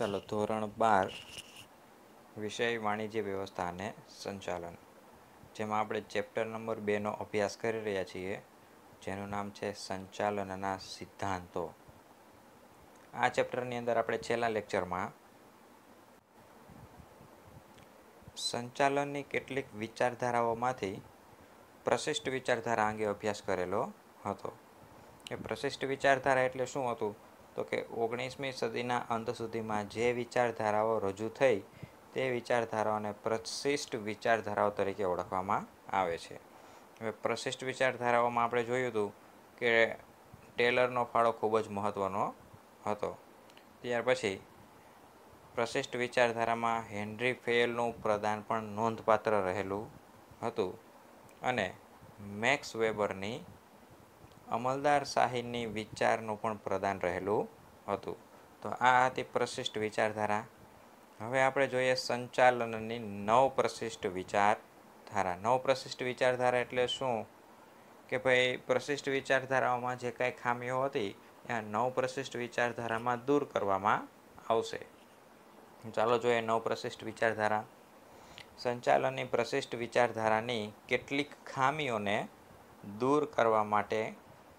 ચાલો ધોરણ બાર વિષય વાણિજ્ય વ્યવસ્થા અને સંચાલન જેમાં આપણે ચેપ્ટર નંબર બેનો અભ્યાસ કરી રહ્યા છીએ જેનું નામ છે સંચાલનના સિદ્ધાંતો આ ચેપ્ટરની અંદર આપણે છેલ્લા લેક્ચરમાં સંચાલનની કેટલીક વિચારધારાઓમાંથી પ્રશિષ્ટ વિચારધારા અંગે અભ્યાસ કરેલો હતો એ પ્રશિષ્ટ વિચારધારા એટલે શું હતું તો કે ઓગણીસમી સદીના અંત સુધીમાં જે વિચારધારાઓ રજૂ થઈ તે વિચારધારાઓને પ્રશિષ્ટ વિચારધારાઓ તરીકે ઓળખવામાં આવે છે હવે પ્રશિષ્ટ વિચારધારાઓમાં આપણે જોયું હતું કે ટેલરનો ફાળો ખૂબ જ મહત્ત્વનો હતો ત્યાર પછી પ્રશિષ્ટ વિચારધારામાં હેનરી ફેલનું પ્રદાન પણ નોંધપાત્ર રહેલું હતું અને મેક્સ વેબરની અમલદાર અમલદારશાહીની વિચારનું પણ પ્રદાન રહેલું હતું તો આ હતી પ્રશિષ્ટ વિચારધારા હવે આપણે જોઈએ સંચાલનની નવ પ્રશિષ્ટ વિચારધારા નવ પ્રશિષ્ટ વિચારધારા એટલે શું કે ભાઈ પ્રશિષ્ટ વિચારધારાઓમાં જે કાંઈ ખામીઓ હતી એ નવ પ્રશિષ્ટ વિચારધારામાં દૂર કરવામાં આવશે ચાલો જોઈએ નવ પ્રશિષ્ટ વિચારધારા સંચાલનની પ્રશિષ્ટ વિચારધારાની કેટલીક ખામીઓને દૂર કરવા માટે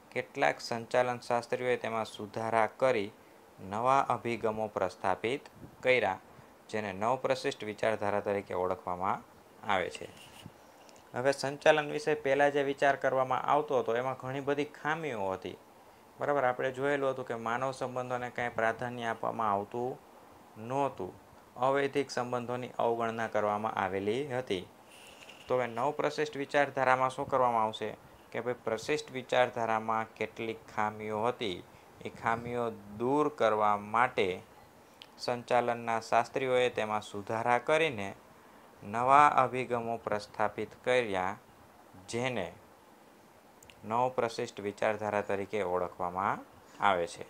કેટલાક સંચાલન શાસ્ત્રીઓએ તેમાં સુધારા કરી નવા અભિગમો પ્રસ્થાપિત કર્યા જેને નવપ્રશિષ્ટ વિચારધારા તરીકે ઓળખવામાં આવે છે હવે સંચાલન વિશે પહેલાં જે વિચાર કરવામાં આવતો હતો એમાં ઘણી બધી ખામીઓ હતી બરાબર આપણે જોયેલું હતું કે માનવ સંબંધોને કાંઈ પ્રાધાન્ય આપવામાં આવતું નહોતું અવૈધિક સંબંધોની અવગણના કરવામાં આવેલી હતી તો હવે નવપ્રશિષ્ટ વિચારધારામાં શું કરવામાં આવશે કે ભાઈ પ્રશિષ્ટ વિચારધારામાં કેટલીક ખામીઓ હતી એ ખામીઓ દૂર કરવા માટે સંચાલનના શાસ્ત્રીઓએ તેમાં સુધારા કરીને નવા અભિગમો પ્રસ્થાપિત કર્યા જેને નવ પ્રશિષ્ટ વિચારધારા તરીકે ઓળખવામાં આવે છે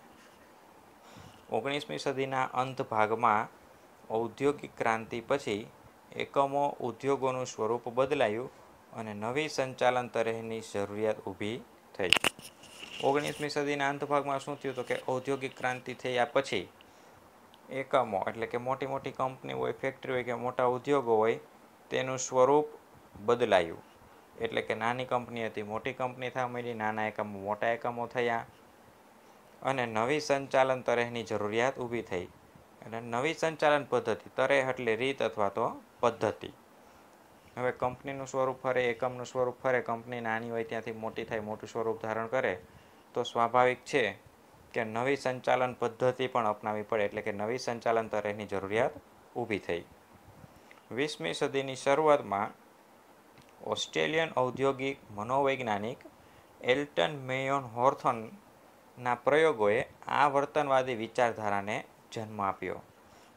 ઓગણીસમી સદીના અંત ભાગમાં ઔદ્યોગિક ક્રાંતિ પછી એકમો ઉદ્યોગોનું સ્વરૂપ બદલાયું અને નવી સંચાલન તરહની જરૂરિયાત ઊભી થઈ ઓગણીસમી સદીના અંતભાગમાં શું થયું હતું કે ઔદ્યોગિક ક્રાંતિ થયા પછી એકમો એટલે કે મોટી મોટી કંપની હોય ફેક્ટરી હોય કે મોટા ઉદ્યોગો હોય તેનું સ્વરૂપ બદલાયું એટલે કે નાની કંપની હતી મોટી કંપની થવા માંડી નાના એકમો મોટા એકમો થયા અને નવી સંચાલન તરહની જરૂરિયાત ઊભી થઈ અને નવી સંચાલન પદ્ધતિ તરે એટલે રીત અથવા તો પદ્ધતિ હવે કંપનીનું સ્વરૂપ ફરે એકમનું સ્વરૂપ ફરે કંપની નાની હોય ત્યાંથી મોટી થાય મોટું સ્વરૂપ ધારણ કરે તો સ્વાભાવિક છે કે નવી સંચાલન પદ્ધતિ પણ અપનાવી પડે એટલે કે નવી સંચાલન તરેહની જરૂરિયાત ઊભી થઈ વીસમી સદીની શરૂઆતમાં ઓસ્ટ્રેલિયન ઔદ્યોગિક મનોવૈજ્ઞાનિક એલ્ટન મેયોન હોર્થનના પ્રયોગોએ આ વર્તનવાદી વિચારધારાને જન્મ આપ્યો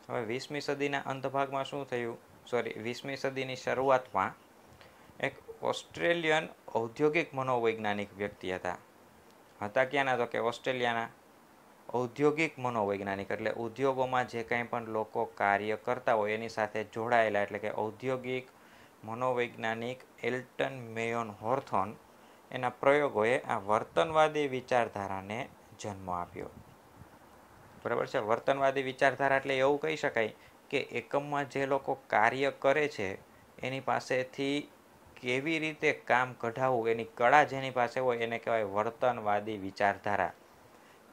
હવે વીસમી સદીના અંતભાગમાં શું થયું સોરી વીસમી સદીની શરૂઆતમાં એક ઓસ્ટ્રેલિયન ઔદ્યોગિક મનોવૈજ્ઞાનિક વ્યક્તિ હતા હતા ક્યાંના તો કે ઓસ્ટ્રેલિયાના ઔદ્યોગિક મનોવૈજ્ઞાનિક એટલે ઉદ્યોગોમાં જે કંઈ પણ લોકો કાર્ય કરતા હોય એની સાથે જોડાયેલા એટલે કે ઔદ્યોગિક મનોવૈજ્ઞાનિક એલ્ટન મેયોન હોર્થોન એના પ્રયોગોએ આ વર્તનવાદી વિચારધારાને જન્મ આપ્યો બરાબર છે વર્તનવાદી વિચારધારા એટલે એવું કહી શકાય કે એકમમાં જે લોકો કાર્ય કરે છે એની પાસેથી કેવી રીતે કામ કઢાવવું એની કળા જેની પાસે હોય એને કહેવાય વર્તનવાદી વિચારધારા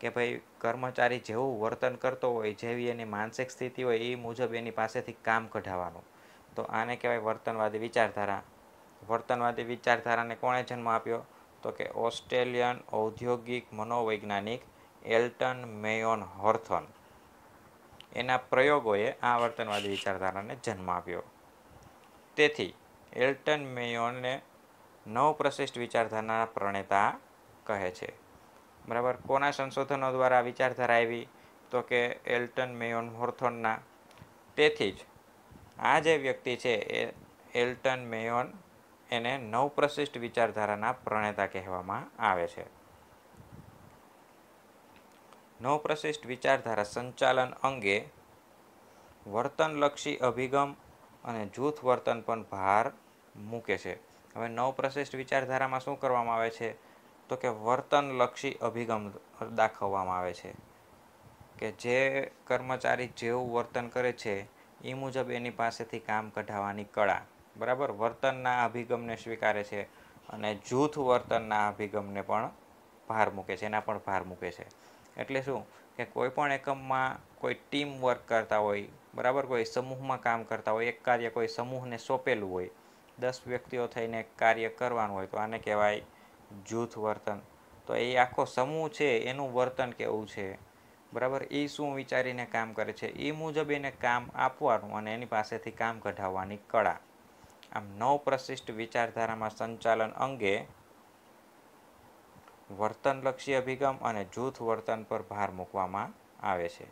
કે ભાઈ કર્મચારી જેવું વર્તન કરતો હોય જેવી એની માનસિક સ્થિતિ હોય એ મુજબ એની પાસેથી કામ કઢાવવાનું તો આને કહેવાય વર્તનવાદી વિચારધારા વર્તનવાદી વિચારધારાને કોણે જન્મ આપ્યો તો કે ઓસ્ટ્રેલિયન ઔદ્યોગિક મનોવૈજ્ઞાનિક એલ્ટન મેયોન હોર્થન એના પ્રયોગોએ આ વર્તનવાદી વિચારધારાને જન્મ આપ્યો તેથી એલ્ટન મેયોનને નવ પ્રશિષ્ટ વિચારધારાના પ્રણેતા કહે છે બરાબર કોના સંશોધનો દ્વારા વિચારધારા આવી તો કે એલ્ટન મેયોન હોર્થોનના તેથી જ આ જે વ્યક્તિ છે એ એલ્ટન મેયોન એને નવ પ્રશિષ્ટ વિચારધારાના પ્રણેતા કહેવામાં આવે છે નવપ્રશિષ્ટ વિચારધારા સંચાલન અંગે વર્તનલક્ષી અભિગમ અને જૂથ વર્તન પણ ભાર મૂકે છે હવે નવપ્રશિષ્ટ વિચારધારામાં શું કરવામાં આવે છે તો કે વર્તનલક્ષી અભિગમ દાખવવામાં આવે છે કે જે કર્મચારી જેવું વર્તન કરે છે એ મુજબ એની પાસેથી કામ કઢાવવાની કળા બરાબર વર્તનના અભિગમને સ્વીકારે છે અને જૂથ વર્તનના અભિગમને પણ ભાર મૂકે છે એના પણ ભાર મૂકે છે એટલે શું કે કોઈપણ એકમમાં કોઈ ટીમ વર્ક કરતા હોય બરાબર કોઈ સમૂહમાં કામ કરતા હોય એક કાર્ય કોઈ સમૂહને સોંપેલું હોય દસ વ્યક્તિઓ થઈને કાર્ય કરવાનું હોય તો આને કહેવાય જૂથ વર્તન તો એ આખો સમૂહ છે એનું વર્તન કેવું છે બરાબર એ શું વિચારીને કામ કરે છે એ મુજબ એને કામ આપવાનું અને એની પાસેથી કામ કઢાવવાની કળા આમ નવ પ્રશિષ્ટ વિચારધારામાં સંચાલન અંગે વર્તનલક્ષી અભિગમ અને જૂથ વર્તન પર ભાર મૂકવામાં આવે છે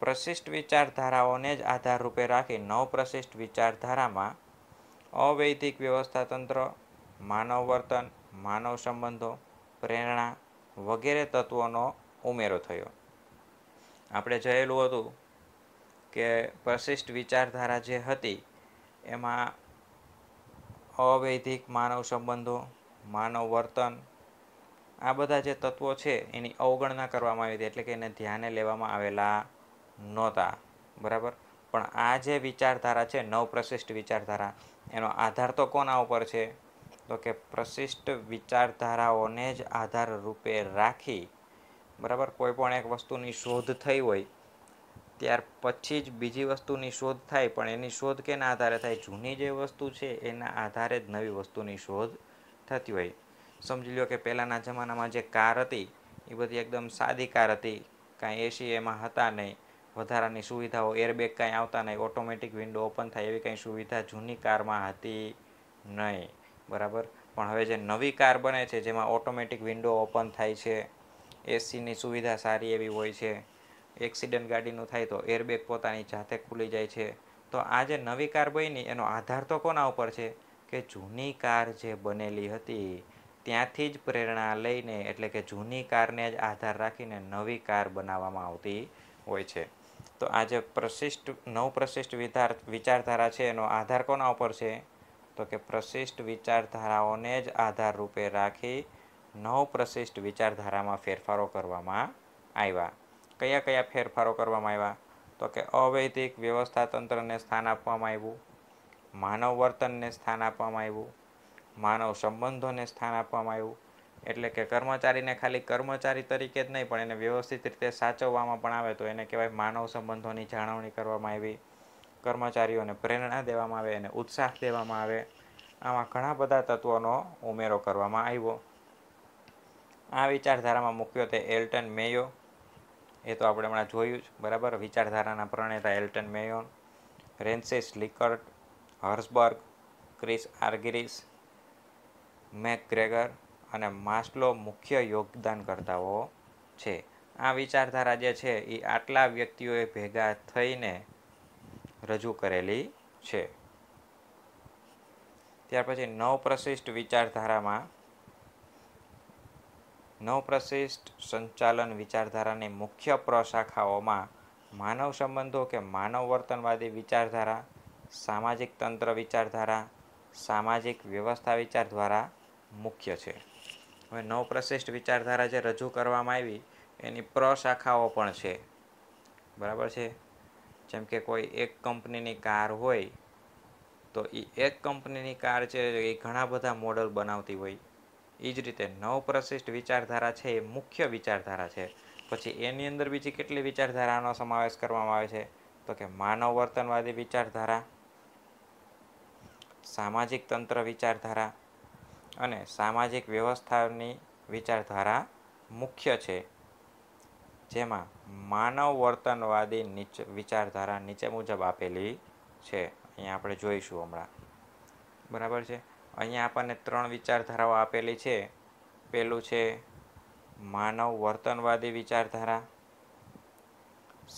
પ્રશિષ્ટ વિચારધારાઓને જ આધાર રૂપે રાખી પ્રશિષ્ટ વિચારધારામાં અવૈધિક વ્યવસ્થાતંત્ર માનવ વર્તન માનવ સંબંધો પ્રેરણા વગેરે તત્વોનો ઉમેરો થયો આપણે જોયેલું હતું કે પ્રશિષ્ટ વિચારધારા જે હતી એમાં અવૈધિક માનવ સંબંધો માનવ વર્તન આ બધા જે તત્વો છે એની અવગણના કરવામાં આવી હતી એટલે કે એને ધ્યાને લેવામાં આવેલા નહોતા બરાબર પણ આ જે વિચારધારા છે નવપ્રશિષ્ટ વિચારધારા એનો આધાર તો કોના ઉપર છે તો કે પ્રશિષ્ટ વિચારધારાઓને જ આધાર રૂપે રાખી બરાબર કોઈ પણ એક વસ્તુની શોધ થઈ હોય ત્યાર પછી જ બીજી વસ્તુની શોધ થાય પણ એની શોધ કેના આધારે થાય જૂની જે વસ્તુ છે એના આધારે જ નવી વસ્તુની શોધ થતી હોય સમજી લો કે પહેલાંના જમાનામાં જે કાર હતી એ બધી એકદમ સાદી કાર હતી કાંઈ એસી એમાં હતા નહીં વધારાની સુવિધાઓ એરબેગ કાંઈ આવતા નહીં ઓટોમેટિક વિન્ડો ઓપન થાય એવી કાંઈ સુવિધા જૂની કારમાં હતી નહીં બરાબર પણ હવે જે નવી કાર બને છે જેમાં ઓટોમેટિક વિન્ડો ઓપન થાય છે એસીની સુવિધા સારી એવી હોય છે એક્સિડન્ટ ગાડીનું થાય તો એરબેગ પોતાની જાતે ખુલી જાય છે તો આ જે નવી કાર બની એનો આધાર તો કોના ઉપર છે કે જૂની કાર જે બનેલી હતી ત્યાંથી જ પ્રેરણા લઈને એટલે કે જૂની કારને જ આધાર રાખીને નવી કાર બનાવવામાં આવતી હોય છે તો આ જે પ્રશિષ્ટ નવ પ્રશિષ્ટ વિચાર વિચારધારા છે એનો આધાર કોના ઉપર છે તો કે પ્રશિષ્ટ વિચારધારાઓને જ આધાર રૂપે રાખી નવ પ્રશિષ્ટ વિચારધારામાં ફેરફારો કરવામાં આવ્યા કયા કયા ફેરફારો કરવામાં આવ્યા તો કે અવૈદિક વ્યવસ્થાતંત્રને સ્થાન આપવામાં આવ્યું માનવ વર્તનને સ્થાન આપવામાં આવ્યું માનવ સંબંધોને સ્થાન આપવામાં આવ્યું એટલે કે કર્મચારીને ખાલી કર્મચારી તરીકે જ નહીં પણ એને વ્યવસ્થિત રીતે સાચવવામાં પણ આવે તો એને કહેવાય માનવ સંબંધોની જાળવણી કરવામાં આવી કર્મચારીઓને પ્રેરણા દેવામાં આવે એને ઉત્સાહ દેવામાં આવે આમાં ઘણા બધા તત્વોનો ઉમેરો કરવામાં આવ્યો આ વિચારધારામાં તે એલ્ટન મેયો એ તો આપણે હમણાં જોયું જ બરાબર વિચારધારાના પ્રણેતા એલ્ટન મેયોન રેન્સિસ લિકર્ટ હર્સબર્ગ ક્રિસ આર્ગિરિસ મેકગ્રેગર અને માસ્લો મુખ્ય યોગદાનકર્તાઓ છે આ વિચારધારા જે છે એ આટલા વ્યક્તિઓએ ભેગા થઈને રજૂ કરેલી છે ત્યાર પછી નવપ્રશિષ્ટ વિચારધારામાં નવપ્રશિષ્ટ સંચાલન વિચારધારાની મુખ્ય પ્રશાખાઓમાં માનવ સંબંધો કે માનવ વર્તનવાદી વિચારધારા સામાજિક તંત્ર વિચારધારા સામાજિક વ્યવસ્થા વિચારધારા મુખ્ય છે હવે નવપ્રશિષ્ટ વિચારધારા જે રજૂ કરવામાં આવી એની પ્રશાખાઓ પણ છે બરાબર છે જેમ કે કોઈ એક કંપનીની કાર હોય તો એ એક કંપનીની કાર છે એ ઘણા બધા મોડલ બનાવતી હોય એ જ રીતે નવપ્રશિષ્ટ વિચારધારા છે એ મુખ્ય વિચારધારા છે પછી એની અંદર બીજી કેટલી વિચારધારાનો સમાવેશ કરવામાં આવે છે તો કે માનવ વર્તનવાદી વિચારધારા સામાજિક તંત્ર વિચારધારા અને સામાજિક વ્યવસ્થાની વિચારધારા મુખ્ય છે જેમાં માનવ વર્તનવાદી નીચે વિચારધારા નીચે મુજબ આપેલી છે અહીંયા આપણે જોઈશું હમણાં બરાબર છે અહીંયા આપણને ત્રણ વિચારધારાઓ આપેલી છે પહેલું છે માનવ વર્તનવાદી વિચારધારા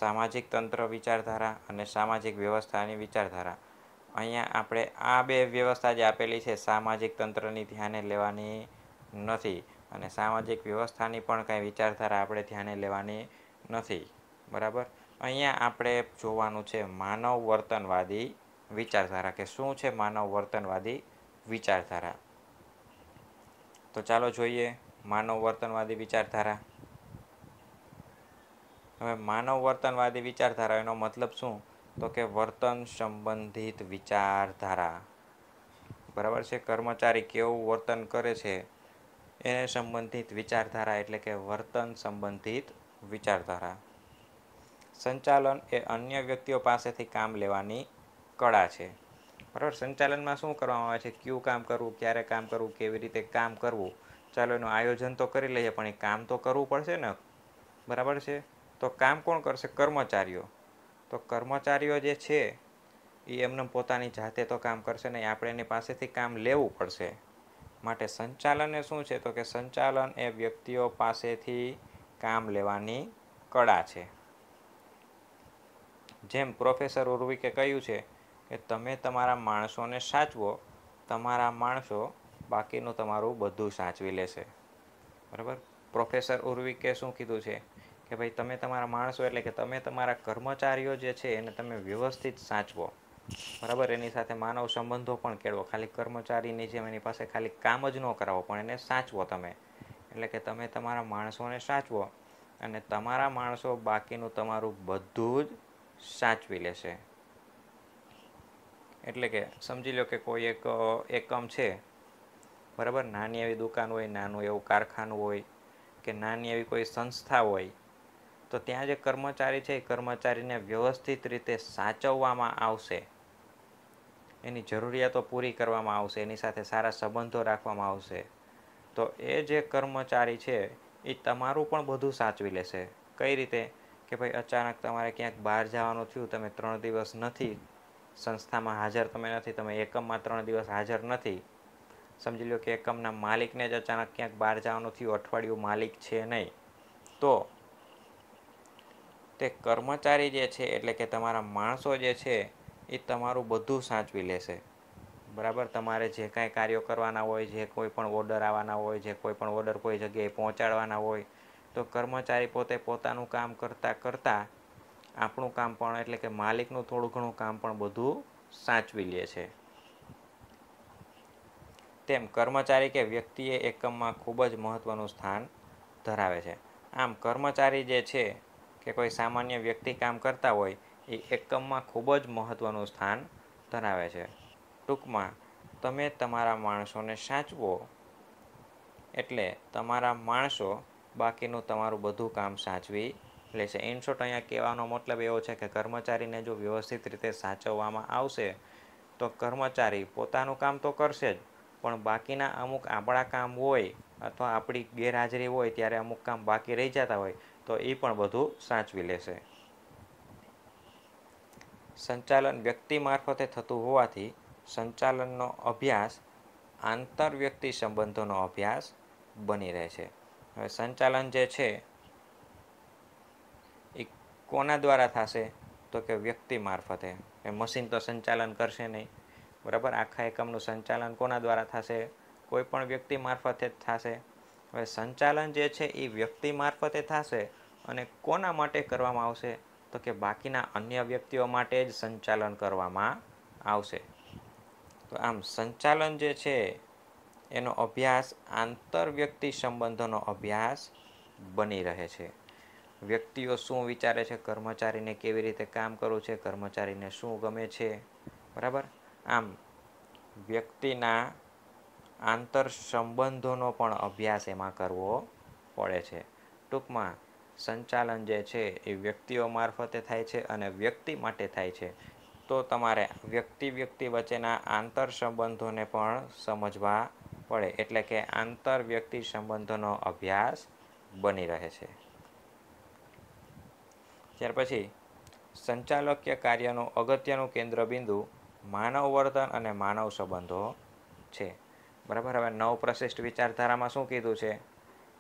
સામાજિક તંત્ર વિચારધારા અને સામાજિક વ્યવસ્થાની વિચારધારા અહીંયા આપણે આ બે વ્યવસ્થા જે આપેલી છે સામાજિક તંત્રની ધ્યાને લેવાની નથી અને સામાજિક વ્યવસ્થાની પણ કાંઈ વિચારધારા આપણે ધ્યાને લેવાની નથી બરાબર અહીંયા આપણે જોવાનું છે માનવ વર્તનવાદી વિચારધારા કે શું છે માનવ વર્તનવાદી વિચારધારા તો ચાલો જોઈએ માનવ વર્તનવાદી વિચારધારા હવે માનવ વર્તનવાદી વિચારધારા એનો મતલબ શું તો કે વર્તન સંબંધિત વિચારધારા બરાબર છે કર્મચારી કેવું વર્તન કરે છે એને સંબંધિત વિચારધારા એટલે કે વર્તન સંબંધિત વિચારધારા સંચાલન એ અન્ય વ્યક્તિઓ પાસેથી કામ લેવાની કળા છે બરાબર સંચાલનમાં શું કરવામાં આવે છે કયું કામ કરવું ક્યારે કામ કરવું કેવી રીતે કામ કરવું ચાલો એનું આયોજન તો કરી લઈએ પણ એ કામ તો કરવું પડશે ને બરાબર છે તો કામ કોણ કરશે કર્મચારીઓ તો કર્મચારીઓ જે છે એ એમને પોતાની જાતે તો કામ કરશે નહીં આપણે એની પાસેથી કામ લેવું પડશે માટે સંચાલન એ શું છે તો કે સંચાલન એ વ્યક્તિઓ પાસેથી કામ લેવાની કળા છે જેમ પ્રોફેસર ઉર્વિકે કહ્યું છે કે તમે તમારા માણસોને સાચવો તમારા માણસો બાકીનું તમારું બધું સાચવી લેશે બરાબર પ્રોફેસર ઉર્વિકે શું કીધું છે કે ભાઈ તમે તમારા માણસો એટલે કે તમે તમારા કર્મચારીઓ જે છે એને તમે વ્યવસ્થિત સાચવો બરાબર એની સાથે માનવ સંબંધો પણ કેળવો ખાલી કર્મચારીની જેમ એની પાસે ખાલી કામ જ ન કરાવો પણ એને સાચવો તમે એટલે કે તમે તમારા માણસોને સાચવો અને તમારા માણસો બાકીનું તમારું બધું જ સાચવી લેશે એટલે કે સમજી લો કે કોઈ એક એકમ છે બરાબર નાની એવી દુકાન હોય નાનું એવું કારખાનું હોય કે નાની એવી કોઈ સંસ્થા હોય તો ત્યાં જે કર્મચારી છે એ કર્મચારીને વ્યવસ્થિત રીતે સાચવવામાં આવશે એની જરૂરિયાતો પૂરી કરવામાં આવશે એની સાથે સારા સંબંધો રાખવામાં આવશે તો એ જે કર્મચારી છે એ તમારું પણ બધું સાચવી લેશે કઈ રીતે કે ભાઈ અચાનક તમારે ક્યાંક બહાર જવાનું થયું તમે ત્રણ દિવસ નથી સંસ્થામાં હાજર તમે નથી તમે એકમમાં ત્રણ દિવસ હાજર નથી સમજી લો કે એકમના માલિકને જ અચાનક ક્યાંક બહાર જવાનું થયું અઠવાડિયું માલિક છે નહીં તો તે કર્મચારી જે છે એટલે કે તમારા માણસો જે છે એ તમારું બધું સાચવી લેશે બરાબર તમારે જે કાંઈ કાર્યો કરવાના હોય જે કોઈ પણ ઓર્ડર આવવાના હોય જે કોઈ પણ ઓર્ડર કોઈ જગ્યાએ પહોંચાડવાના હોય તો કર્મચારી પોતે પોતાનું કામ કરતાં કરતાં આપણું કામ પણ એટલે કે માલિકનું થોડું ઘણું કામ પણ બધું સાચવી લે છે તેમ કર્મચારી કે વ્યક્તિએ એકમમાં ખૂબ જ મહત્ત્વનું સ્થાન ધરાવે છે આમ કર્મચારી જે છે કે કોઈ સામાન્ય વ્યક્તિ કામ કરતા હોય એ એકમમાં ખૂબ જ મહત્ત્વનું સ્થાન ધરાવે છે ટૂંકમાં તમે તમારા માણસોને સાચવો એટલે તમારા માણસો બાકીનું તમારું બધું કામ સાચવી લેશે ઇન અહીંયા કહેવાનો મતલબ એવો છે કે કર્મચારીને જો વ્યવસ્થિત રીતે સાચવવામાં આવશે તો કર્મચારી પોતાનું કામ તો કરશે જ પણ બાકીના અમુક આપણા કામ હોય અથવા આપણી ગેરહાજરી હોય ત્યારે અમુક કામ બાકી રહી જતા હોય તો એ પણ બધું સાચવી લેશે સંચાલન વ્યક્તિ મારફતે થતું હોવાથી સંચાલનનો અભ્યાસ આંતરવ્યક્તિ સંબંધોનો અભ્યાસ બની રહે છે હવે સંચાલન જે છે એ કોના દ્વારા થશે તો કે વ્યક્તિ મારફતે એ મશીન તો સંચાલન કરશે નહીં બરાબર આખા એકમનું સંચાલન કોના દ્વારા થશે કોઈ પણ વ્યક્તિ મારફતે જ થશે હવે સંચાલન જે છે એ વ્યક્તિ મારફતે થશે અને કોના માટે કરવામાં આવશે તો કે બાકીના અન્ય વ્યક્તિઓ માટે જ સંચાલન કરવામાં આવશે તો આમ સંચાલન જે છે એનો અભ્યાસ આંતરવ્યક્તિ સંબંધોનો અભ્યાસ બની રહે છે વ્યક્તિઓ શું વિચારે છે કર્મચારીને કેવી રીતે કામ કરવું છે કર્મચારીને શું ગમે છે બરાબર આમ વ્યક્તિના આંતર સંબંધોનો પણ અભ્યાસ એમાં કરવો પડે છે ટૂંકમાં સંચાલન જે છે એ વ્યક્તિઓ મારફતે થાય છે અને વ્યક્તિ માટે થાય છે તો તમારે વ્યક્તિ વ્યક્તિ વચ્ચેના આંતર સંબંધોને પણ સમજવા પડે એટલે કે આંતર વ્યક્તિ સંબંધોનો અભ્યાસ બની રહે છે ત્યાર પછી સંચાલકીય કાર્યનું અગત્યનું કેન્દ્રબિંદુ માનવ વર્તન અને માનવ સંબંધો છે બરાબર હવે નવ નવપ્રશિષ્ટ વિચારધારામાં શું કીધું છે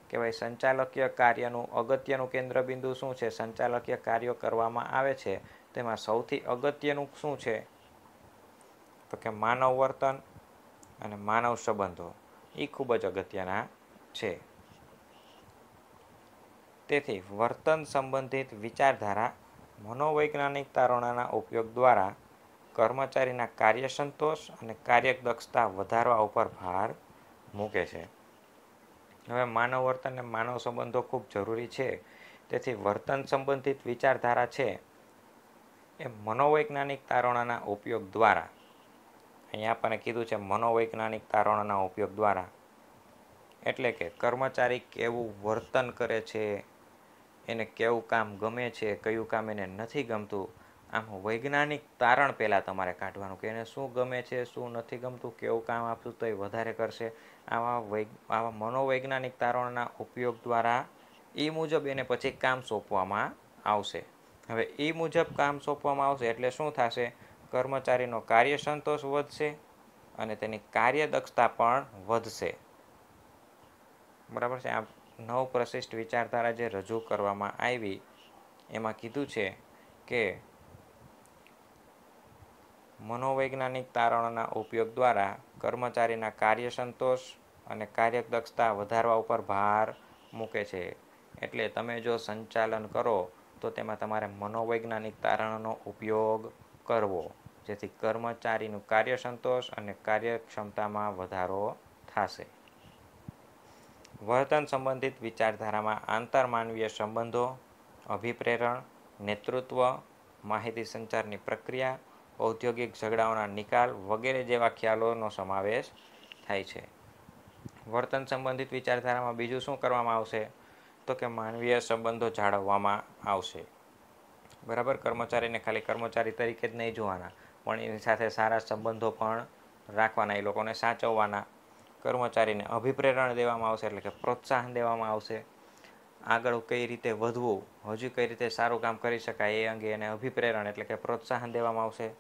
કે ભાઈ સંચાલકીય કાર્યનું અગત્યનું કેન્દ્રબિંદુ શું છે સંચાલકીય કાર્યો કરવામાં આવે છે તેમાં સૌથી અગત્યનું શું છે તો કે માનવ વર્તન અને માનવ સંબંધો એ ખૂબ જ અગત્યના છે તેથી વર્તન સંબંધિત વિચારધારા મનોવૈજ્ઞાનિક તારણાના ઉપયોગ દ્વારા કર્મચારીના કાર્ય સંતોષ અને કાર્યદક્ષતા વધારવા ઉપર ભાર મૂકે છે હવે માનવ વર્તન અને માનવ સંબંધો ખૂબ જરૂરી છે તેથી વર્તન સંબંધિત વિચારધારા છે એ મનોવૈજ્ઞાનિક તારણાના ઉપયોગ દ્વારા અહીંયા આપણે કીધું છે મનોવૈજ્ઞાનિક તારણાના ઉપયોગ દ્વારા એટલે કે કર્મચારી કેવું વર્તન કરે છે એને કેવું કામ ગમે છે કયું કામ એને નથી ગમતું આમ વૈજ્ઞાનિક તારણ પહેલાં તમારે કાઢવાનું કે એને શું ગમે છે શું નથી ગમતું કેવું કામ આપશું તો એ વધારે કરશે આવા વૈ આવા મનોવૈજ્ઞાનિક તારણના ઉપયોગ દ્વારા એ મુજબ એને પછી કામ સોંપવામાં આવશે હવે એ મુજબ કામ સોંપવામાં આવશે એટલે શું થશે કર્મચારીનો કાર્ય સંતોષ વધશે અને તેની કાર્યદક્ષતા પણ વધશે બરાબર છે આ નવ પ્રશિષ્ટ વિચારધારા જે રજૂ કરવામાં આવી એમાં કીધું છે કે મનોવૈજ્ઞાનિક તારણોના ઉપયોગ દ્વારા કર્મચારીના કાર્ય સંતોષ અને કાર્યદક્ષતા વધારવા ઉપર ભાર મૂકે છે એટલે તમે જો સંચાલન કરો તો તેમાં તમારે મનોવૈજ્ઞાનિક તારણોનો ઉપયોગ કરવો જેથી કર્મચારીનું કાર્ય સંતોષ અને કાર્યક્ષમતામાં વધારો થશે વર્તન સંબંધિત વિચારધારામાં આંતરમાનવીય સંબંધો અભિપ્રેરણ નેતૃત્વ માહિતી સંચારની પ્રક્રિયા ઔદ્યોગિક ઝઘડાઓના નિકાલ વગેરે જેવા ખ્યાલોનો સમાવેશ થાય છે વર્તન સંબંધિત વિચારધારામાં બીજું શું કરવામાં આવશે તો કે માનવીય સંબંધો જાળવવામાં આવશે બરાબર કર્મચારીને ખાલી કર્મચારી તરીકે જ નહીં જોવાના પણ એની સાથે સારા સંબંધો પણ રાખવાના એ લોકોને સાચવવાના કર્મચારીને અભિપ્રેરણ દેવામાં આવશે એટલે કે પ્રોત્સાહન દેવામાં આવશે આગળ કઈ રીતે વધવું હજુ કઈ રીતે સારું કામ કરી શકાય એ અંગે એને અભિપ્રેરણ એટલે કે પ્રોત્સાહન દેવામાં આવશે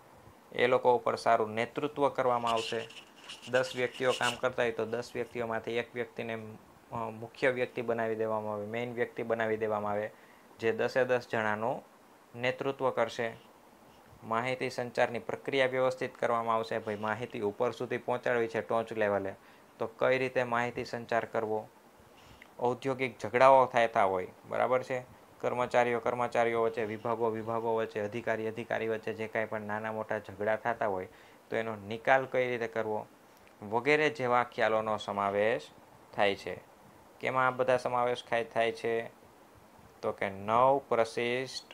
એ લોકો ઉપર સારું નેતૃત્વ કરવામાં આવશે દસ વ્યક્તિઓ કામ કરતા હોય તો દસ વ્યક્તિઓમાંથી એક વ્યક્તિને મુખ્ય વ્યક્તિ બનાવી દેવામાં આવે મેઇન વ્યક્તિ બનાવી દેવામાં આવે જે દસે દસ જણાનું નેતૃત્વ કરશે માહિતી સંચારની પ્રક્રિયા વ્યવસ્થિત કરવામાં આવશે ભાઈ માહિતી ઉપર સુધી પહોંચાડવી છે ટોચ લેવલે તો કઈ રીતે માહિતી સંચાર કરવો ઔદ્યોગિક ઝઘડાઓ થતા હોય બરાબર છે કર્મચારીઓ કર્મચારીઓ વચ્ચે વિભાગો વિભાગો વચ્ચે અધિકારી અધિકારી વચ્ચે જે કાંઈ પણ નાના મોટા ઝઘડા થતા હોય તો એનો નિકાલ કઈ રીતે કરવો વગેરે જેવા ખ્યાલોનો સમાવેશ થાય છે કેમાં આ બધા સમાવેશ થાય થાય છે તો કે નવ પ્રશિષ્ટ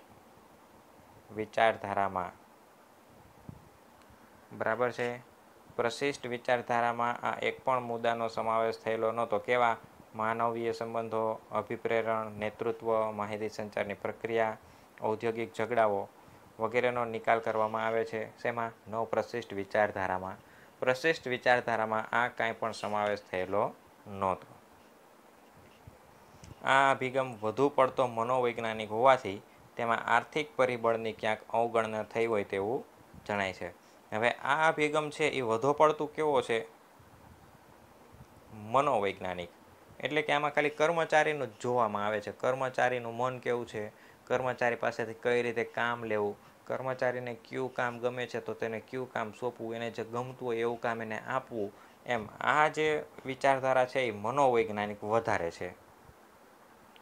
વિચારધારામાં બરાબર છે પ્રશિષ્ટ વિચારધારામાં આ એક પણ મુદ્દાનો સમાવેશ થયેલો નહોતો કેવા માનવીય સંબંધો અભિપ્રેરણ નેતૃત્વ માહિતી સંચારની પ્રક્રિયા ઔદ્યોગિક ઝઘડાઓ વગેરેનો નિકાલ કરવામાં આવે છે શેમાં નવ પ્રશિષ્ટ વિચારધારામાં પ્રશિષ્ટ વિચારધારામાં આ કાંઈ પણ સમાવેશ થયેલો નહોતો આ અભિગમ વધુ પડતો મનોવૈજ્ઞાનિક હોવાથી તેમાં આર્થિક પરિબળની ક્યાંક અવગણના થઈ હોય તેવું જણાય છે હવે આ અભિગમ છે એ વધુ પડતું કેવો છે મનોવૈજ્ઞાનિક એટલે કે આમાં ખાલી કર્મચારીનું જ જોવામાં આવે છે કર્મચારીનું મન કેવું છે કર્મચારી પાસેથી કઈ રીતે કામ લેવું કર્મચારીને કયું કામ ગમે છે તો તેને કયું કામ સોંપવું એને જે ગમતું હોય એવું કામ એને આપવું એમ આ જે વિચારધારા છે એ મનોવૈજ્ઞાનિક વધારે છે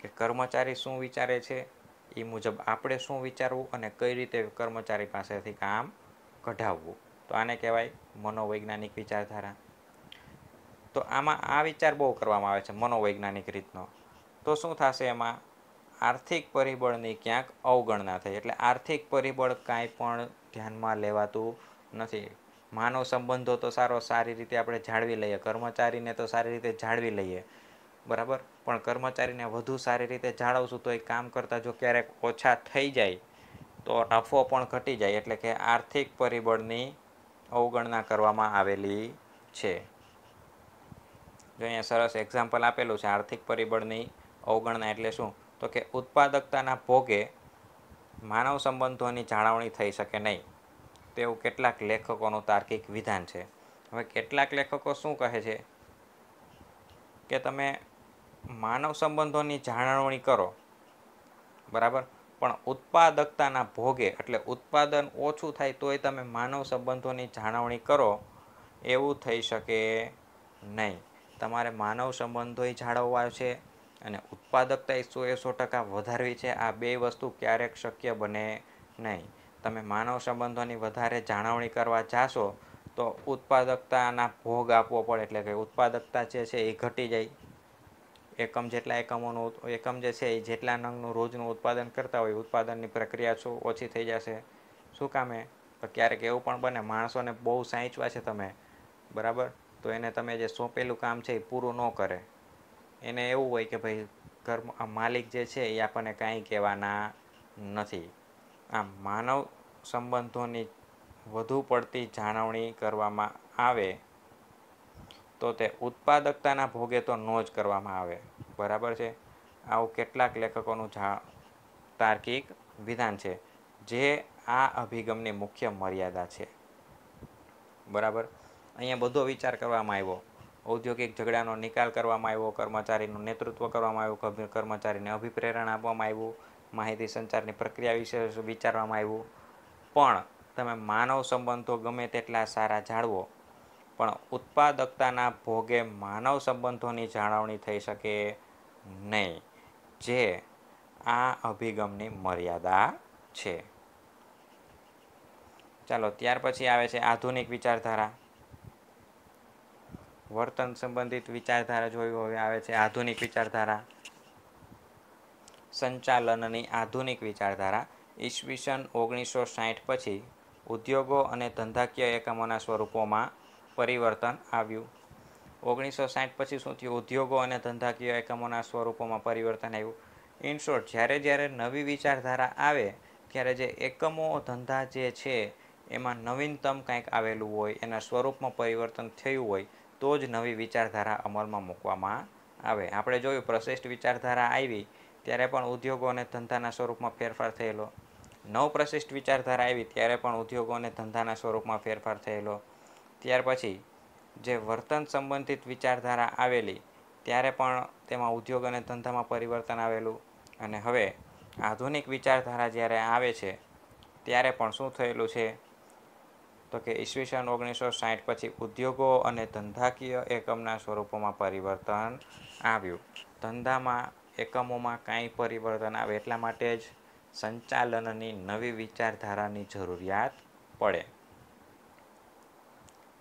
કે કર્મચારી શું વિચારે છે એ મુજબ આપણે શું વિચારવું અને કઈ રીતે કર્મચારી પાસેથી કામ કઢાવવું તો આને કહેવાય મનોવૈજ્ઞાનિક વિચારધારા તો આમાં આ વિચાર બહુ કરવામાં આવે છે મનોવૈજ્ઞાનિક રીતનો તો શું થશે એમાં આર્થિક પરિબળની ક્યાંક અવગણના થઈ એટલે આર્થિક પરિબળ કાંઈ પણ ધ્યાનમાં લેવાતું નથી માનવ સંબંધો તો સારો સારી રીતે આપણે જાળવી લઈએ કર્મચારીને તો સારી રીતે જાળવી લઈએ બરાબર પણ કર્મચારીને વધુ સારી રીતે જાળવશું તો એ કામ કરતાં જો ક્યારેક ઓછા થઈ જાય તો નફો પણ ઘટી જાય એટલે કે આર્થિક પરિબળની અવગણના કરવામાં આવેલી છે જો અહીંયા સરસ એક્ઝામ્પલ આપેલું છે આર્થિક પરિબળની અવગણના એટલે શું તો કે ઉત્પાદકતાના ભોગે માનવ સંબંધોની જાળવણી થઈ શકે નહીં તેવું કેટલાક લેખકોનું તાર્કિક વિધાન છે હવે કેટલાક લેખકો શું કહે છે કે તમે માનવ સંબંધોની જાળવણી કરો બરાબર પણ ઉત્પાદકતાના ભોગે એટલે ઉત્પાદન ઓછું થાય તોય તમે માનવ સંબંધોની જાળવણી કરો એવું થઈ શકે નહીં તમારે માનવ સંબંધોય જાળવવા છે અને ઉત્પાદકતા એકસો એસો ટકા વધારવી છે આ બે વસ્તુ ક્યારેક શક્ય બને નહીં તમે માનવ સંબંધોની વધારે જાળવણી કરવા જાશો તો ઉત્પાદકતાના ભોગ આપવો પડે એટલે કે ઉત્પાદકતા જે છે એ ઘટી જાય એકમ જેટલા એકમોનું એકમ જે છે એ જેટલા નંગનું રોજનું ઉત્પાદન કરતા હોય ઉત્પાદનની પ્રક્રિયા શું ઓછી થઈ જશે શું કામે તો ક્યારેક એવું પણ બને માણસોને બહુ સાંચવા છે તમે બરાબર તો એને તમે જે સોંપેલું કામ છે એ પૂરું ન કરે એને એવું હોય કે ભાઈ ઘર માલિક જે છે એ આપણને કાંઈ કહેવાના નથી આમ માનવ સંબંધોની વધુ પડતી જાળવણી કરવામાં આવે તો તે ઉત્પાદકતાના ભોગે તો નો જ કરવામાં આવે બરાબર છે આવું કેટલાક લેખકોનું જા તાર્કિક વિધાન છે જે આ અભિગમની મુખ્ય મર્યાદા છે બરાબર અહીંયા બધો વિચાર કરવામાં આવ્યો ઔદ્યોગિક ઝઘડાનો નિકાલ કરવામાં આવ્યો કર્મચારીનું નેતૃત્વ કરવામાં આવ્યું કર્મચારીને અભિપ્રેરણ આપવામાં આવ્યું માહિતી સંચારની પ્રક્રિયા વિશે વિચારવામાં આવ્યું પણ તમે માનવ સંબંધો ગમે તેટલા સારા જાળવો પણ ઉત્પાદકતાના ભોગે માનવ સંબંધોની જાળવણી થઈ શકે નહીં જે આ અભિગમની મર્યાદા છે ચાલો ત્યાર પછી આવે છે આધુનિક વિચારધારા વર્તન સંબંધિત વિચારધારા જોઈ હવે આવે છે આધુનિક વિચારધારા સંચાલનની આધુનિક વિચારધારા ઈસવીસન ઓગણીસો સાઠ પછી ઉદ્યોગો અને ધંધાકીય એકમોના સ્વરૂપોમાં પરિવર્તન આવ્યું ઓગણીસો સાહીઠ પછી શું થયું ઉદ્યોગો અને ધંધાકીય એકમોના સ્વરૂપોમાં પરિવર્તન આવ્યું ઇન શોર્ટ જ્યારે જ્યારે નવી વિચારધારા આવે ત્યારે જે એકમો ધંધા જે છે એમાં નવીનતમ કંઈક આવેલું હોય એના સ્વરૂપમાં પરિવર્તન થયું હોય તો જ નવી વિચારધારા અમલમાં મૂકવામાં આવે આપણે જોયું પ્રશિષ્ટ વિચારધારા આવી ત્યારે પણ ઉદ્યોગો અને ધંધાના સ્વરૂપમાં ફેરફાર થયેલો નવ પ્રશિષ્ટ વિચારધારા આવી ત્યારે પણ ઉદ્યોગો અને ધંધાના સ્વરૂપમાં ફેરફાર થયેલો ત્યાર પછી જે વર્તન સંબંધિત વિચારધારા આવેલી ત્યારે પણ તેમાં ઉદ્યોગ અને ધંધામાં પરિવર્તન આવેલું અને હવે આધુનિક વિચારધારા જ્યારે આવે છે ત્યારે પણ શું થયેલું છે તો કે ઈસવીસન ઓગણીસો સાઠ પછી ઉદ્યોગો અને ધંધાકીય એકમના સ્વરૂપોમાં પરિવર્તન આવ્યું ધંધામાં એકમોમાં કાંઈ પરિવર્તન આવે એટલા માટે જ સંચાલનની નવી વિચારધારાની જરૂરિયાત પડે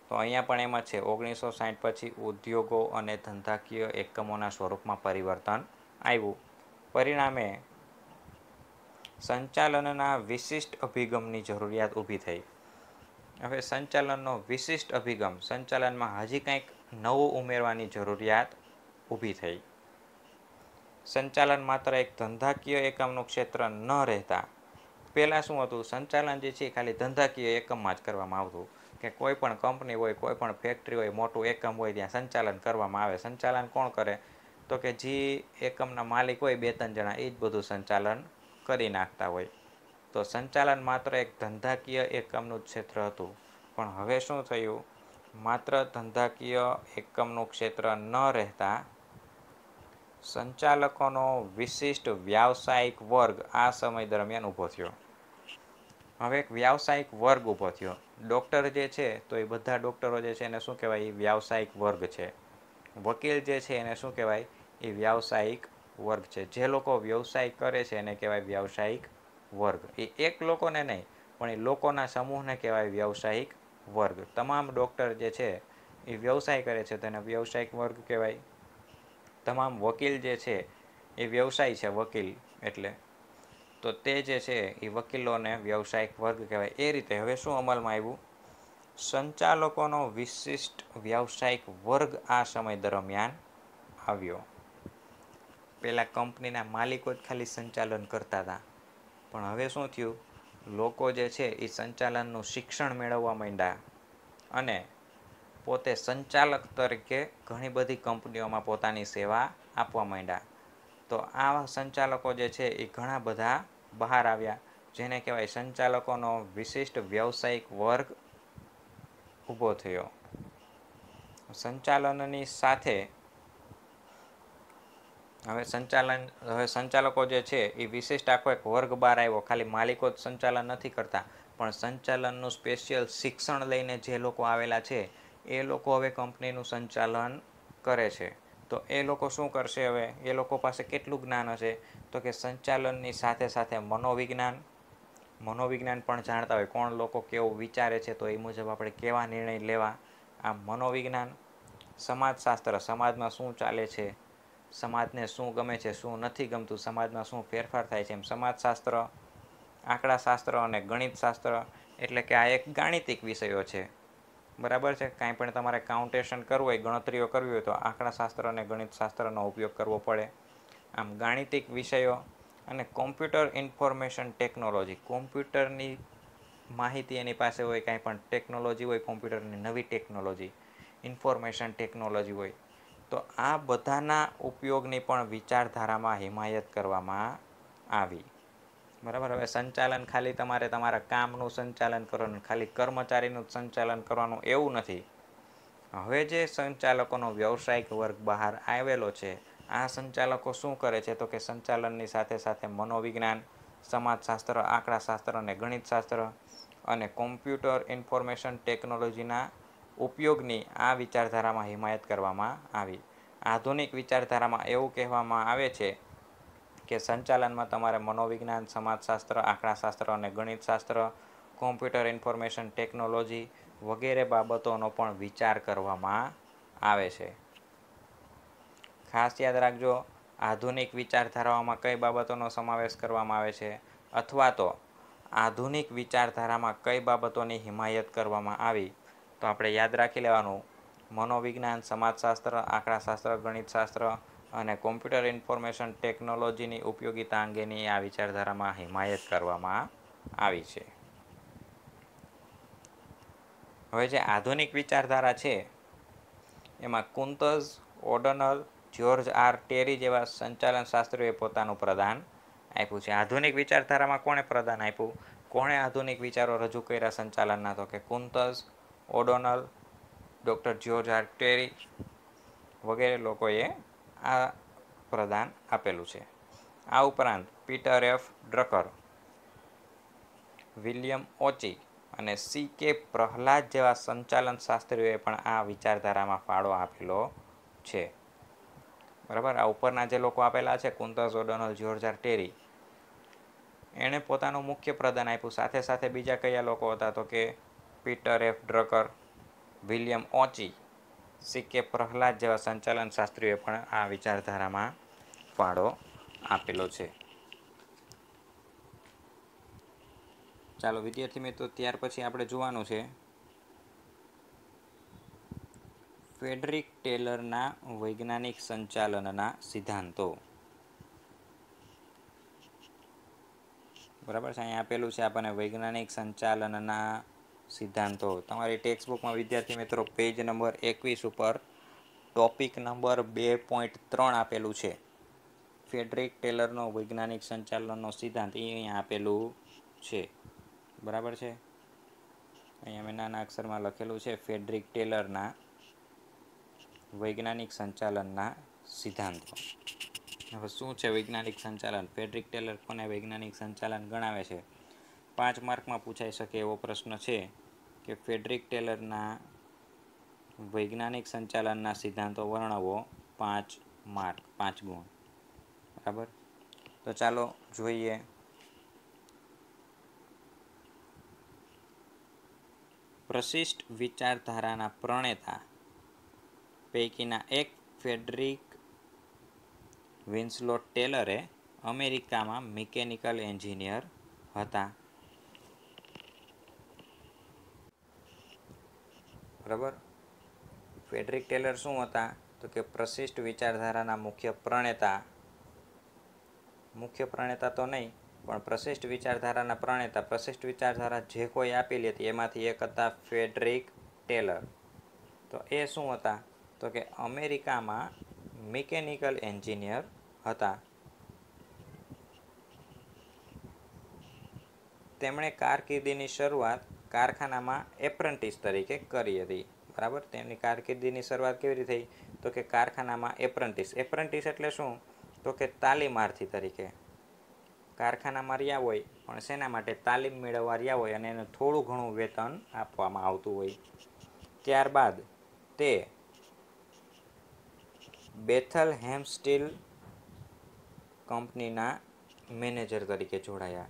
તો અહીંયા પણ એમાં છે ઓગણીસો સાહીઠ પછી ઉદ્યોગો અને ધંધાકીય એકમોના સ્વરૂપમાં પરિવર્તન આવ્યું પરિણામે સંચાલનના વિશિષ્ટ અભિગમની જરૂરિયાત ઊભી થઈ હવે સંચાલનનો વિશિષ્ટ અભિગમ સંચાલનમાં હજી કંઈક નવું ઉમેરવાની જરૂરિયાત ઊભી થઈ સંચાલન માત્ર એક ધંધાકીય એકમનું ક્ષેત્ર ન રહેતા પહેલાં શું હતું સંચાલન જે છે ખાલી ધંધાકીય એકમમાં જ કરવામાં આવતું કે કોઈ પણ કંપની હોય કોઈ પણ ફેક્ટરી હોય મોટું એકમ હોય ત્યાં સંચાલન કરવામાં આવે સંચાલન કોણ કરે તો કે જે એકમના માલિક હોય બે ત્રણ જણા એ જ બધું સંચાલન કરી નાખતા હોય તો સંચાલન માત્ર એક ધંધાકીય એકમનું ક્ષેત્ર હતું પણ હવે શું થયું માત્ર ધંધાકીય એકમનું ક્ષેત્ર ન રહેતા સંચાલકોનો વિશિષ્ટ વ્યાવસાયિક વર્ગ આ સમય દરમિયાન ઊભો થયો હવે એક વ્યાવસાયિક વર્ગ ઊભો થયો ડૉક્ટર જે છે તો એ બધા ડૉક્ટરો જે છે એને શું કહેવાય એ વ્યાવસાયિક વર્ગ છે વકીલ જે છે એને શું કહેવાય એ વ્યાવસાયિક વર્ગ છે જે લોકો વ્યવસાય કરે છે એને કહેવાય વ્યાવસાયિક વર્ગ એ એક લોકોને નહીં પણ એ લોકોના સમૂહને કહેવાય વ્યવસાયિક વર્ગ તમામ ડૉક્ટર જે છે એ વ્યવસાય કરે છે તેને વ્યવસાયિક વર્ગ કહેવાય તમામ વકીલ જે છે એ વ્યવસાય છે વકીલ એટલે તો તે જે છે એ વકીલોને વ્યવસાયિક વર્ગ કહેવાય એ રીતે હવે શું અમલમાં આવ્યું સંચાલકોનો વિશિષ્ટ વ્યવસાયિક વર્ગ આ સમય દરમિયાન આવ્યો પહેલાં કંપનીના માલિકો જ ખાલી સંચાલન કરતા હતા પણ હવે શું થયું લોકો જે છે એ સંચાલનનું શિક્ષણ મેળવવા માંડ્યા અને પોતે સંચાલક તરીકે ઘણી બધી કંપનીઓમાં પોતાની સેવા આપવા માંડ્યા તો આવા સંચાલકો જે છે એ ઘણા બધા બહાર આવ્યા જેને કહેવાય સંચાલકોનો વિશિષ્ટ વ્યવસાયિક વર્ગ ઊભો થયો સંચાલનની સાથે હવે સંચાલન હવે સંચાલકો જે છે એ વિશિષ્ટ આખો એક વર્ગ બહાર આવ્યો ખાલી માલિકો જ સંચાલન નથી કરતા પણ સંચાલનનું સ્પેશિયલ શિક્ષણ લઈને જે લોકો આવેલા છે એ લોકો હવે કંપનીનું સંચાલન કરે છે તો એ લોકો શું કરશે હવે એ લોકો પાસે કેટલું જ્ઞાન હશે તો કે સંચાલનની સાથે સાથે મનોવિજ્ઞાન મનોવિજ્ઞાન પણ જાણતા હોય કોણ લોકો કેવું વિચારે છે તો એ મુજબ આપણે કેવા નિર્ણય લેવા આ મનોવિજ્ઞાન સમાજશાસ્ત્ર સમાજમાં શું ચાલે છે સમાજને શું ગમે છે શું નથી ગમતું સમાજમાં શું ફેરફાર થાય છે એમ સમાજશાસ્ત્ર આંકડાશાસ્ત્ર અને ગણિતશાસ્ત્ર એટલે કે આ એક ગાણિતિક વિષયો છે બરાબર છે કાંઈ પણ તમારે કાઉન્ટેશન કરવું હોય ગણતરીઓ કરવી હોય તો આંકડાશાસ્ત્ર અને ગણિતશાસ્ત્રનો ઉપયોગ કરવો પડે આમ ગાણિતિક વિષયો અને કોમ્પ્યુટર ઇન્ફોર્મેશન ટેકનોલોજી કોમ્પ્યુટરની માહિતી એની પાસે હોય કાંઈ પણ ટેકનોલોજી હોય કોમ્પ્યુટરની નવી ટેકનોલોજી ઇન્ફોર્મેશન ટેકનોલોજી હોય તો આ બધાના ઉપયોગની પણ વિચારધારામાં હિમાયત કરવામાં આવી બરાબર હવે સંચાલન ખાલી તમારે તમારા કામનું સંચાલન કરવાનું ખાલી કર્મચારીનું જ સંચાલન કરવાનું એવું નથી હવે જે સંચાલકોનો વ્યવસાયિક વર્ગ બહાર આવેલો છે આ સંચાલકો શું કરે છે તો કે સંચાલનની સાથે સાથે મનોવિજ્ઞાન સમાજશાસ્ત્ર આંકડાશાસ્ત્ર અને ગણિતશાસ્ત્ર અને કોમ્પ્યુટર ઇન્ફોર્મેશન ટેકનોલોજીના ઉપયોગની આ વિચારધારામાં હિમાયત કરવામાં આવી આધુનિક વિચારધારામાં એવું કહેવામાં આવે છે કે સંચાલનમાં તમારે મનોવિજ્ઞાન સમાજશાસ્ત્ર આંકડાશાસ્ત્ર અને ગણિતશાસ્ત્ર કોમ્પ્યુટર ઇન્ફોર્મેશન ટેકનોલોજી વગેરે બાબતોનો પણ વિચાર કરવામાં આવે છે ખાસ યાદ રાખજો આધુનિક વિચારધારાઓમાં કઈ બાબતોનો સમાવેશ કરવામાં આવે છે અથવા તો આધુનિક વિચારધારામાં કઈ બાબતોની હિમાયત કરવામાં આવી તો આપણે યાદ રાખી લેવાનું મનોવિજ્ઞાન સમાજશાસ્ત્ર આંકડાશાસ્ત્ર ગણિતશાસ્ત્ર અને કોમ્પ્યુટર ઇન્ફોર્મેશન ટેકનોલોજીની ઉપયોગિતા અંગેની આ વિચારધારામાં હિમાયત કરવામાં આવી છે હવે જે આધુનિક વિચારધારા છે એમાં Koontz O'Donnell George R Terry જેવા સંચાલન શાસ્ત્રીઓએ પોતાનું પ્રદાન આપ્યું છે આધુનિક વિચારધારામાં કોણે પ્રદાન આપ્યું કોણે આધુનિક વિચારો રજૂ કર્યા સંચાલનના તો કે Koontz O'Donnell doctor George R Terry વગેરે લોકોએ આ પ્રદાન આપેલું છે આ ઉપરાંત Peter F Drucker William Ouchi અને સી કે પ્રહલાદ જેવા સંચાલન શાસ્ત્રીઓએ પણ આ વિચારધારામાં ફાળો આપેલો છે બરાબર આ ઉપરના જે લોકો આપેલા છે કુંતસ ઓડોનલ જ્યોર્જાર ટેરી એણે પોતાનું મુખ્ય પ્રદાન આપ્યું સાથે સાથે બીજા કયા લોકો હતા તો કે Peter F Drucker William Ouchi સિક્કે કે પ્રહલાદ જેવા સંચાલન શાસ્ત્રીઓએ પણ આ વિચારધારામાં ફાળો આપેલો છે ચાલો વિદ્યાર્થી મિત્રો ત્યાર પછી આપણે જોવાનું છે ફેડરિક ટેલરના વૈજ્ઞાનિક સંચાલનના સિદ્ધાંતો બરાબર છે અહીંયા આપેલું છે આપણને વૈજ્ઞાનિક સંચાલનના સિદ્ધાંતો તમારી ટેક્સ્ટ બુકમાં વિદ્યાર્થી મિત્રો પેજ નંબર એકવીસ ઉપર ટોપિક નંબર બે પોઈન્ટ ત્રણ આપેલું છે ફેડરિક ટેલરનો વૈજ્ઞાનિક સંચાલનનો સિદ્ધાંત એ અહીંયા આપેલું છે બરાબર છે અહીંયા મેં નાના અક્ષરમાં લખેલું છે ફેડરિક ટેલરના વૈજ્ઞાનિક સંચાલનના સિદ્ધાંતો હવે શું છે વૈજ્ઞાનિક સંચાલન ફેડરિક ટેલર કોને વૈજ્ઞાનિક સંચાલન ગણાવે છે પાંચ માર્કમાં પૂછાઈ શકે એવો પ્રશ્ન છે કે ફેડરિક ટેલરના વૈજ્ઞાનિક સંચાલનના સિદ્ધાંતો વર્ણવો પાંચ માર્ક પાંચ ગુણ બરાબર તો ચાલો જોઈએ પ્રશિષ્ટ વિચારધારાના પ્રણેતા પૈકીના એક ફેડરિક વિન્સલો ટેલરે અમેરિકામાં મિકેનિકલ એન્જિનિયર હતા બરાબર ફેડરિક ટેલર શું હતા તો કે પ્રશિષ્ટ વિચારધારાના મુખ્ય પ્રણેતા મુખ્ય પ્રણેતા તો નહીં પણ પ્રશિષ્ટ વિચારધારાના પ્રણેતા પ્રશિષ્ટ વિચારધારા જે કોઈ આપી લેતી એમાંથી એક હતા ફેડરિક ટેલર તો એ શું હતા તો કે અમેરિકામાં મિકેનિકલ એન્જિનિયર હતા તેમણે કારકિર્દીની શરૂઆત કારખાનામાં એપ્રન્ટિસ તરીકે કરી હતી બરાબર તેમની કારકિર્દીની શરૂઆત કેવી રીતે થઈ તો કે કારખાનામાં એપ્રન્ટિસ એપ્રન્ટિસ એટલે શું તો કે તાલીમાર્થી તરીકે કારખાનામાં રહ્યા હોય પણ શેના માટે તાલીમ મેળવવા રહ્યા હોય અને એને થોડું ઘણું વેતન આપવામાં આવતું હોય ત્યારબાદ તે બેથલ હેમસ્ટીલ કંપનીના મેનેજર તરીકે જોડાયા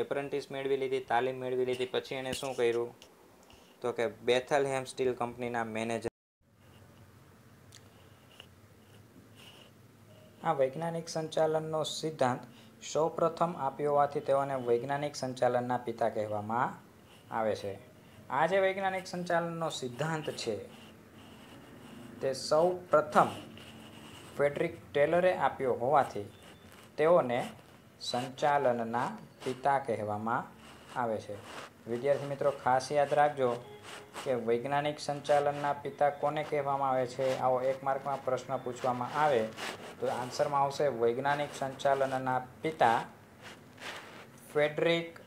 એપ્રન્ટિસ મેળવી લીધી તાલીમ મેળવી લીધી પછી એણે શું કર્યું તો કે બેથલ હેમ સ્ટીલ કંપનીના મેનેજર આ વૈજ્ઞાનિક સંચાલનનો સિદ્ધાંત સૌપ્રથમ આપ્યો હોવાથી તેઓને વૈજ્ઞાનિક સંચાલનના પિતા કહેવામાં આવે છે આ જે વૈજ્ઞાનિક સંચાલનનો સિદ્ધાંત છે તે સૌ પ્રથમ ફેડરિક ટેલરે આપ્યો હોવાથી તેઓને સંચાલનના પિતા કહેવામાં આવે છે વિદ્યાર્થી મિત્રો ખાસ યાદ રાખજો કે વૈજ્ઞાનિક સંચાલનના પિતા કોને કહેવામાં આવે છે આવો એક માર્કમાં પ્રશ્ન પૂછવામાં આવે તો આન્સરમાં આવશે વૈજ્ઞાનિક સંચાલનના પિતા ફેડરિક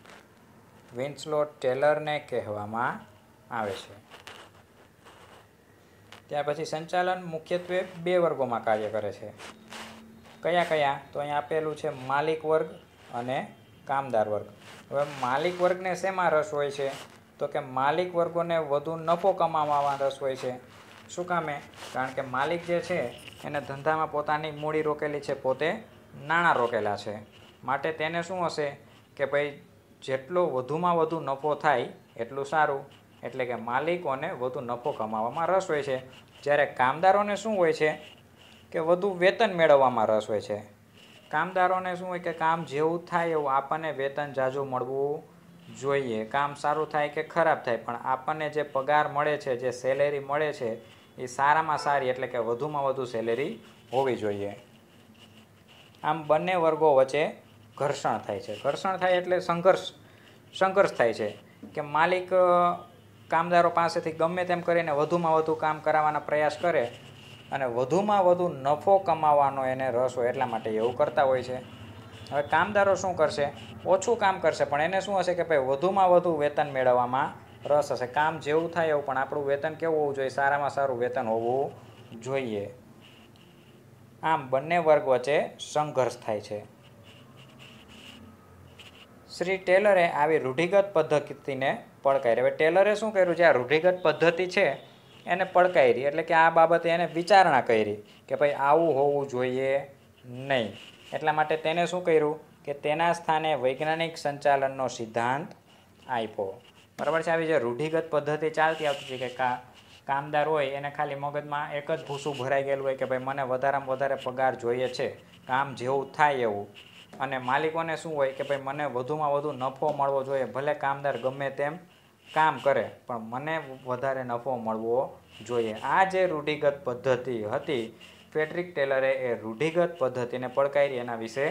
વિન્સલો ટેલરને કહેવામાં આવે છે ત્યાર પછી સંચાલન મુખ્યત્વે બે વર્ગોમાં કાર્ય કરે છે કયા કયા તો અહીંયા આપેલું છે માલિક વર્ગ અને કામદાર વર્ગ હવે માલિક વર્ગને શેમાં રસ હોય છે તો કે માલિક વર્ગોને વધુ નફો કમાવામાં રસ હોય છે શું કામે કારણ કે માલિક જે છે એને ધંધામાં પોતાની મૂડી રોકેલી છે પોતે નાણાં રોકેલા છે માટે તેને શું હશે કે ભાઈ જેટલો વધુમાં વધુ નફો થાય એટલું સારું એટલે કે માલિકોને વધુ નફો કમાવામાં રસ હોય છે જ્યારે કામદારોને શું હોય છે કે વધુ વેતન મેળવવામાં રસ હોય છે કામદારોને શું હોય કે કામ જેવું થાય એવું આપણને વેતન જાજુ મળવું જોઈએ કામ સારું થાય કે ખરાબ થાય પણ આપણને જે પગાર મળે છે જે સેલેરી મળે છે એ સારામાં સારી એટલે કે વધુમાં વધુ સેલેરી હોવી જોઈએ આમ બંને વર્ગો વચ્ચે ઘર્ષણ થાય છે ઘર્ષણ થાય એટલે સંઘર્ષ સંઘર્ષ થાય છે કે માલિક કામદારો પાસેથી ગમે તેમ કરીને વધુમાં વધુ કામ કરાવવાના પ્રયાસ કરે અને વધુમાં વધુ નફો કમાવાનો એને રસ હોય એટલા માટે એવું કરતા હોય છે હવે કામદારો શું કરશે ઓછું કામ કરશે પણ એને શું હશે કે ભાઈ વધુમાં વધુ વેતન મેળવવામાં રસ હશે કામ જેવું થાય એવું પણ આપણું વેતન કેવું હોવું જોઈએ સારામાં સારું વેતન હોવું જોઈએ આમ બંને વર્ગ વચ્ચે સંઘર્ષ થાય છે શ્રી ટેલરે આવી રૂઢિગત પદ્ધતિને પડકારી હવે ટેલરે શું કર્યું છે આ રૂઢિગત પદ્ધતિ છે એને પડકારી એટલે કે આ બાબતે એને વિચારણા કરી કે ભાઈ આવું હોવું જોઈએ નહીં એટલા માટે તેને શું કર્યું કે તેના સ્થાને વૈજ્ઞાનિક સંચાલનનો સિદ્ધાંત આપ્યો બરાબર છે આવી જે રૂઢિગત પદ્ધતિ ચાલતી આવતી છે કે કા કામદાર હોય એને ખાલી મગજમાં એક જ ભૂસું ભરાઈ ગયેલું હોય કે ભાઈ મને વધારેમાં વધારે પગાર જોઈએ છે કામ જેવું થાય એવું અને માલિકોને શું હોય કે ભાઈ મને વધુમાં વધુ નફો મળવો જોઈએ ભલે કામદાર ગમે તેમ કામ કરે પણ મને વધારે નફો મળવો જોઈએ આ જે રૂઢિગત પદ્ધતિ હતી પેટ્રિક ટેલરે એ રૂઢિગત પદ્ધતિને પડકારી એના વિશે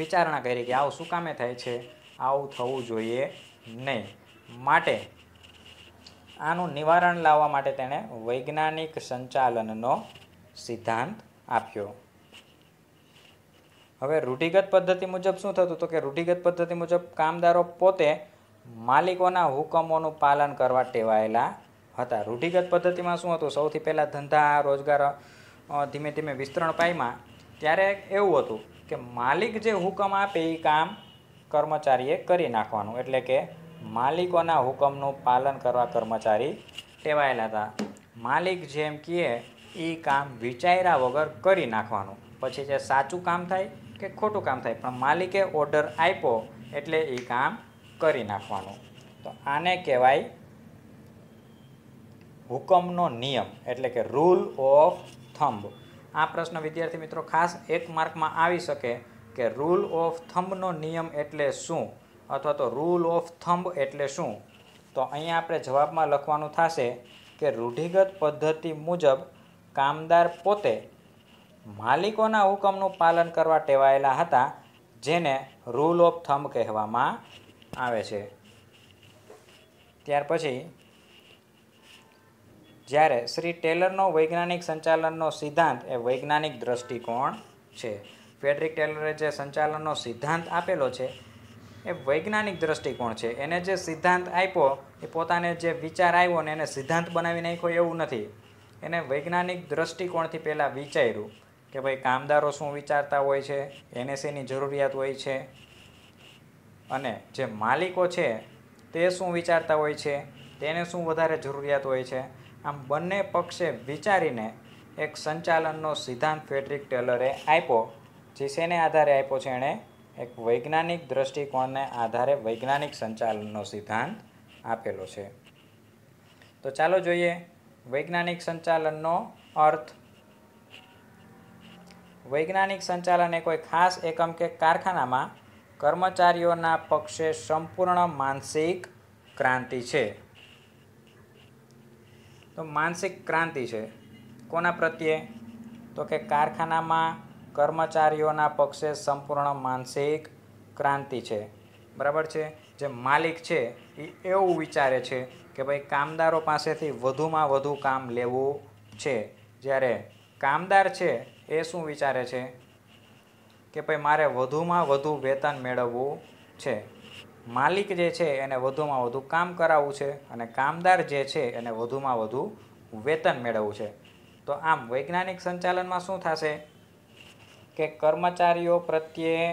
વિચારણા કરી કે આવું શું કામે થાય છે આવું થવું જોઈએ નહીં માટે આનું નિવારણ લાવવા માટે તેણે વૈજ્ઞાનિક સંચાલનનો સિદ્ધાંત આપ્યો હવે રૂઢિગત પદ્ધતિ મુજબ શું થતું તો કે રૂઢિગત પદ્ધતિ મુજબ કામદારો પોતે માલિકોના હુકમોનું પાલન કરવા ટેવાયેલા હતા રૂઢિગત પદ્ધતિમાં શું હતું સૌથી પહેલાં ધંધા રોજગાર ધીમે ધીમે વિસ્તરણ પામ્યા ત્યારે એવું હતું કે માલિક જે હુકમ આપે એ કામ કર્મચારીએ કરી નાખવાનું એટલે કે માલિકોના હુકમનું પાલન કરવા કર્મચારી ટેવાયેલા હતા માલિક જેમ કહે એ કામ વિચાર્યા વગર કરી નાખવાનું પછી જે સાચું કામ થાય કે ખોટું કામ થાય પણ માલિકે ઓર્ડર આપ્યો એટલે એ કામ કરી નાખવાનું તો આને કહેવાય હુકમનો નિયમ એટલે કે રૂલ ઓફ થંબ આ પ્રશ્ન વિદ્યાર્થી મિત્રો ખાસ એક માર્કમાં આવી શકે કે રૂલ ઓફ થંબનો નિયમ એટલે શું અથવા તો રૂલ ઓફ થંબ એટલે શું તો અહીંયા આપણે જવાબમાં લખવાનું થશે કે રૂઢિગત પદ્ધતિ મુજબ કામદાર પોતે માલિકોના હુકમનું પાલન કરવા ટેવાયેલા હતા જેને રૂલ ઓફ થંબ કહેવામાં આવે છે ત્યાર પછી જ્યારે શ્રી ટેલરનો વૈજ્ઞાનિક સંચાલનનો સિદ્ધાંત એ વૈજ્ઞાનિક દ્રષ્ટિકોણ છે ફેડરિક ટેલરે જે સંચાલનનો સિદ્ધાંત આપેલો છે એ વૈજ્ઞાનિક દ્રષ્ટિકોણ છે એને જે સિદ્ધાંત આપ્યો એ પોતાને જે વિચાર આવ્યો ને એને સિદ્ધાંત બનાવી નાખ્યો એવું નથી એને વૈજ્ઞાનિક દ્રષ્ટિકોણથી પહેલાં વિચાર્યું કે ભાઈ કામદારો શું વિચારતા હોય છે એનએસીની જરૂરિયાત હોય છે અને જે માલિકો છે તે શું વિચારતા હોય છે તેને શું વધારે જરૂરિયાત હોય છે આમ બંને પક્ષે વિચારીને એક સંચાલનનો સિદ્ધાંત ફેડરિક ટેલરે આપ્યો જે શેને આધારે આપ્યો છે એણે એક વૈજ્ઞાનિક દ્રષ્ટિકોણને આધારે વૈજ્ઞાનિક સંચાલનનો સિદ્ધાંત આપેલો છે તો ચાલો જોઈએ વૈજ્ઞાનિક સંચાલનનો અર્થ વૈજ્ઞાનિક સંચાલન એ કોઈ ખાસ એકમ કે કારખાનામાં કર્મચારીઓના પક્ષે સંપૂર્ણ માનસિક ક્રાંતિ છે તો માનસિક ક્રાંતિ છે કોના પ્રત્યે તો કે કારખાનામાં કર્મચારીઓના પક્ષે સંપૂર્ણ માનસિક ક્રાંતિ છે બરાબર છે જે માલિક છે એ એવું વિચારે છે કે ભાઈ કામદારો પાસેથી વધુમાં વધુ કામ લેવું છે જ્યારે કામદાર છે એ શું વિચારે છે કે ભાઈ મારે વધુમાં વધુ વેતન મેળવવું છે માલિક જે છે એને વધુમાં વધુ કામ કરાવવું છે અને કામદાર જે છે એને વધુમાં વધુ વેતન મેળવવું છે તો આમ વૈજ્ઞાનિક સંચાલનમાં શું થશે કે કર્મચારીઓ પ્રત્યે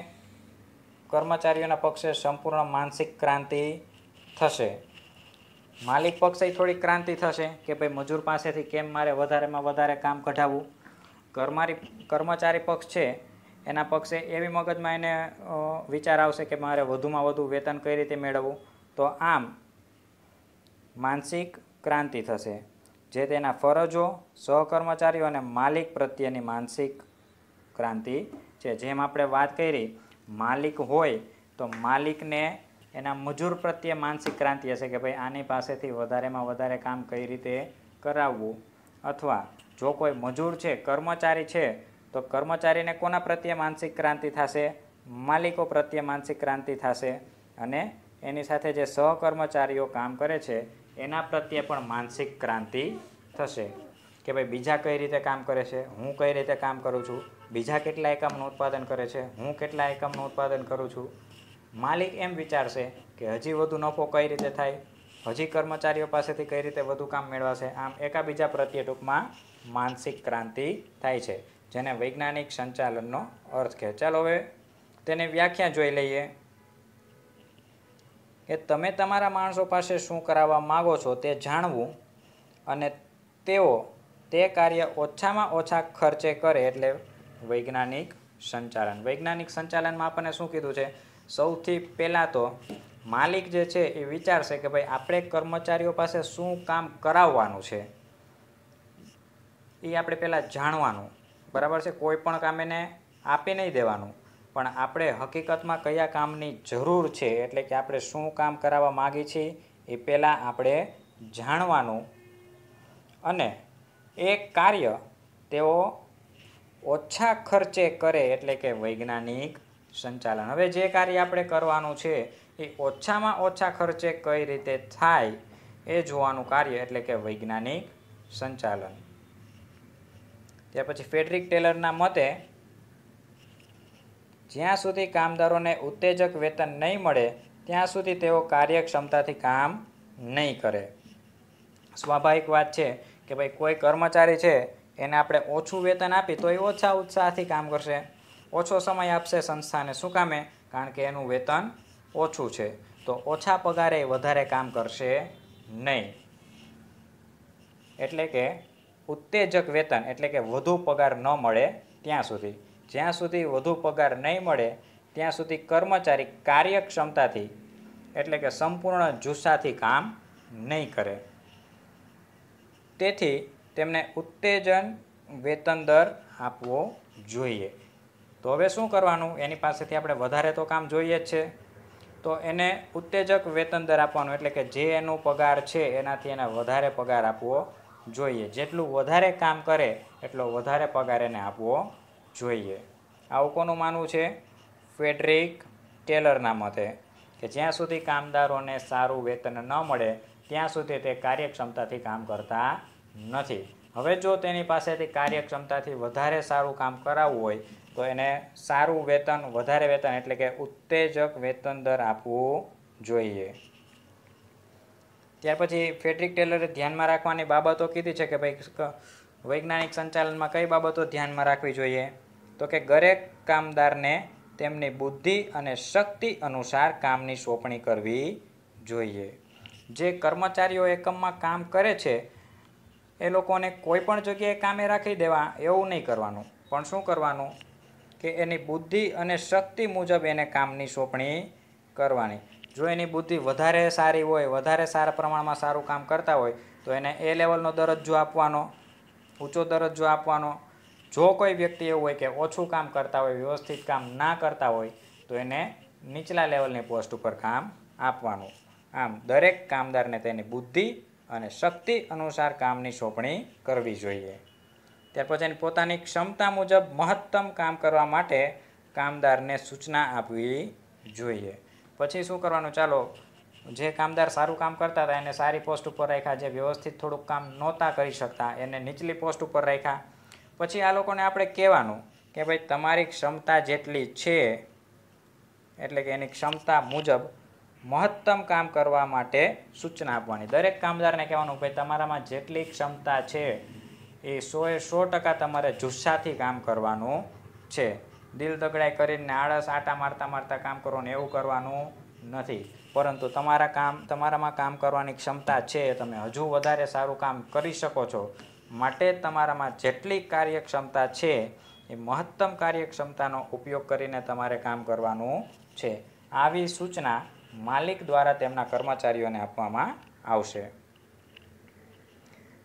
કર્મચારીઓના પક્ષે સંપૂર્ણ માનસિક ક્રાંતિ થશે માલિક પક્ષે થોડી ક્રાંતિ થશે કે ભાઈ મજૂર પાસેથી કેમ મારે વધારેમાં વધારે કામ કઢાવવું કર્મારી કર્મચારી પક્ષ છે એના પક્ષે એવી મગજમાં એને વિચાર આવશે કે મારે વધુમાં વધુ વેતન કઈ રીતે મેળવવું તો આમ માનસિક ક્રાંતિ થશે જે તેના ફરજો સહકર્મચારીઓ અને માલિક પ્રત્યેની માનસિક ક્રાંતિ છે જેમ આપણે વાત કરી માલિક હોય તો માલિકને એના મજૂર પ્રત્યે માનસિક ક્રાંતિ હશે કે ભાઈ આની પાસેથી વધારેમાં વધારે કામ કઈ રીતે કરાવવું અથવા જો કોઈ મજૂર છે કર્મચારી છે તો કર્મચારીને કોના પ્રત્યે માનસિક ક્રાંતિ થશે માલિકો પ્રત્યે માનસિક ક્રાંતિ થશે અને એની સાથે જે સહકર્મચારીઓ કામ કરે છે એના પ્રત્યે પણ માનસિક ક્રાંતિ થશે કે ભાઈ બીજા કઈ રીતે કામ કરે છે હું કઈ રીતે કામ કરું છું બીજા કેટલા એકમનું ઉત્પાદન કરે છે હું કેટલા એકમનું ઉત્પાદન કરું છું માલિક એમ વિચારશે કે હજી વધુ નફો કઈ રીતે થાય હજી કર્મચારીઓ પાસેથી કઈ રીતે વધુ કામ મેળવાશે આમ એકાબીજા પ્રત્યે ટૂંકમાં માનસિક ક્રાંતિ થાય છે જેને વૈજ્ઞાનિક સંચાલનનો અર્થ કહે ચાલો હવે તેને વ્યાખ્યા જોઈ લઈએ કે તમે તમારા માણસો પાસે શું કરાવવા માગો છો તે જાણવું અને તેઓ તે કાર્ય ઓછામાં ઓછા ખર્ચે કરે એટલે વૈજ્ઞાનિક સંચાલન વૈજ્ઞાનિક સંચાલનમાં આપણને શું કીધું છે સૌથી પહેલાં તો માલિક જે છે એ વિચારશે કે ભાઈ આપણે કર્મચારીઓ પાસે શું કામ કરાવવાનું છે એ આપણે પહેલાં જાણવાનું બરાબર છે કોઈ પણ કામ એને આપી નહીં દેવાનું પણ આપણે હકીકતમાં કયા કામની જરૂર છે એટલે કે આપણે શું કામ કરાવવા માગીએ છીએ એ પહેલાં આપણે જાણવાનું અને એ કાર્ય તેઓ ઓછા ખર્ચે કરે એટલે કે વૈજ્ઞાનિક સંચાલન હવે જે કાર્ય આપણે કરવાનું છે એ ઓછામાં ઓછા ખર્ચે કઈ રીતે થાય એ જોવાનું કાર્ય એટલે કે વૈજ્ઞાનિક સંચાલન ત્યાર પછી ફેડરિક ટેલરના મતે જ્યાં સુધી કામદારોને ઉત્તેજક વેતન નહીં મળે ત્યાં સુધી તેઓ કાર્યક્ષમતાથી કામ નહીં કરે સ્વાભાવિક વાત છે કે ભાઈ કોઈ કર્મચારી છે એને આપણે ઓછું વેતન આપી તો એ ઓછા ઉત્સાહથી કામ કરશે ઓછો સમય આપશે સંસ્થાને શું કામે કારણ કે એનું વેતન ઓછું છે તો ઓછા પગારે વધારે કામ કરશે નહીં એટલે કે ઉત્તેજક વેતન એટલે કે વધુ પગાર ન મળે ત્યાં સુધી જ્યાં સુધી વધુ પગાર નહીં મળે ત્યાં સુધી કર્મચારી કાર્યક્ષમતાથી એટલે કે સંપૂર્ણ જુસ્સાથી કામ નહીં કરે તેથી તેમને ઉત્તેજન વેતન દર આપવો જોઈએ તો હવે શું કરવાનું એની પાસેથી આપણે વધારે તો કામ જોઈએ જ છે તો એને ઉત્તેજક વેતન દર આપવાનું એટલે કે જે એનો પગાર છે એનાથી એને વધારે પગાર આપવો જોઈએ જેટલું વધારે કામ કરે એટલો વધારે પગાર એને આપવો જોઈએ આવું કોનું માનવું છે ફેડરિક ટેલરના મતે કે જ્યાં સુધી કામદારોને સારું વેતન ન મળે ત્યાં સુધી તે કાર્યક્ષમતાથી કામ કરતા નથી હવે જો તેની પાસેથી કાર્યક્ષમતાથી વધારે સારું કામ કરાવવું હોય તો એને સારું વેતન વધારે વેતન એટલે કે ઉત્તેજક વેતન દર આપવું જોઈએ ત્યાર પછી ફેડરિક ટેલરે ધ્યાનમાં રાખવાની બાબતો કીધી છે કે ભાઈ વૈજ્ઞાનિક સંચાલનમાં કઈ બાબતો ધ્યાનમાં રાખવી જોઈએ તો કે દરેક કામદારને તેમની બુદ્ધિ અને શક્તિ અનુસાર કામની સોંપણી કરવી જોઈએ જે કર્મચારીઓ એકમમાં કામ કરે છે એ લોકોને કોઈ પણ જગ્યાએ કામે રાખી દેવા એવું નહીં કરવાનું પણ શું કરવાનું કે એની બુદ્ધિ અને શક્તિ મુજબ એને કામની સોંપણી કરવાની જો એની બુદ્ધિ વધારે સારી હોય વધારે સારા પ્રમાણમાં સારું કામ કરતા હોય તો એને એ લેવલનો દરજ્જો આપવાનો ઊંચો દરજ્જો આપવાનો જો કોઈ વ્યક્તિ એવું હોય કે ઓછું કામ કરતા હોય વ્યવસ્થિત કામ ના કરતા હોય તો એને નીચલા લેવલની પોસ્ટ ઉપર કામ આપવાનું આમ દરેક કામદારને તેની બુદ્ધિ અને શક્તિ અનુસાર કામની સોંપણી કરવી જોઈએ ત્યાર પછી એની પોતાની ક્ષમતા મુજબ મહત્તમ કામ કરવા માટે કામદારને સૂચના આપવી જોઈએ પછી શું કરવાનું ચાલો જે કામદાર સારું કામ કરતા હતા એને સારી પોસ્ટ ઉપર રાખ્યા જે વ્યવસ્થિત થોડુંક કામ નહોતા કરી શકતા એને નીચલી પોસ્ટ ઉપર રાખ્યા પછી આ લોકોને આપણે કહેવાનું કે ભાઈ તમારી ક્ષમતા જેટલી છે એટલે કે એની ક્ષમતા મુજબ મહત્તમ કામ કરવા માટે સૂચના આપવાની દરેક કામદારને કહેવાનું ભાઈ તમારામાં જેટલી ક્ષમતા છે એ સો એ સો ટકા તમારે જુસ્સાથી કામ કરવાનું છે દિલ તગડાઈ કરીને આળસ આટા મારતા મારતા કામ કરો એવું કરવાનું નથી પરંતુ તમારા કામ તમારામાં કામ કરવાની ક્ષમતા છે તમે હજુ વધારે સારું કામ કરી શકો છો માટે તમારામાં જેટલી કાર્યક્ષમતા છે એ મહત્તમ કાર્યક્ષમતાનો ઉપયોગ કરીને તમારે કામ કરવાનું છે આવી સૂચના માલિક દ્વારા તેમના કર્મચારીઓને આપવામાં આવશે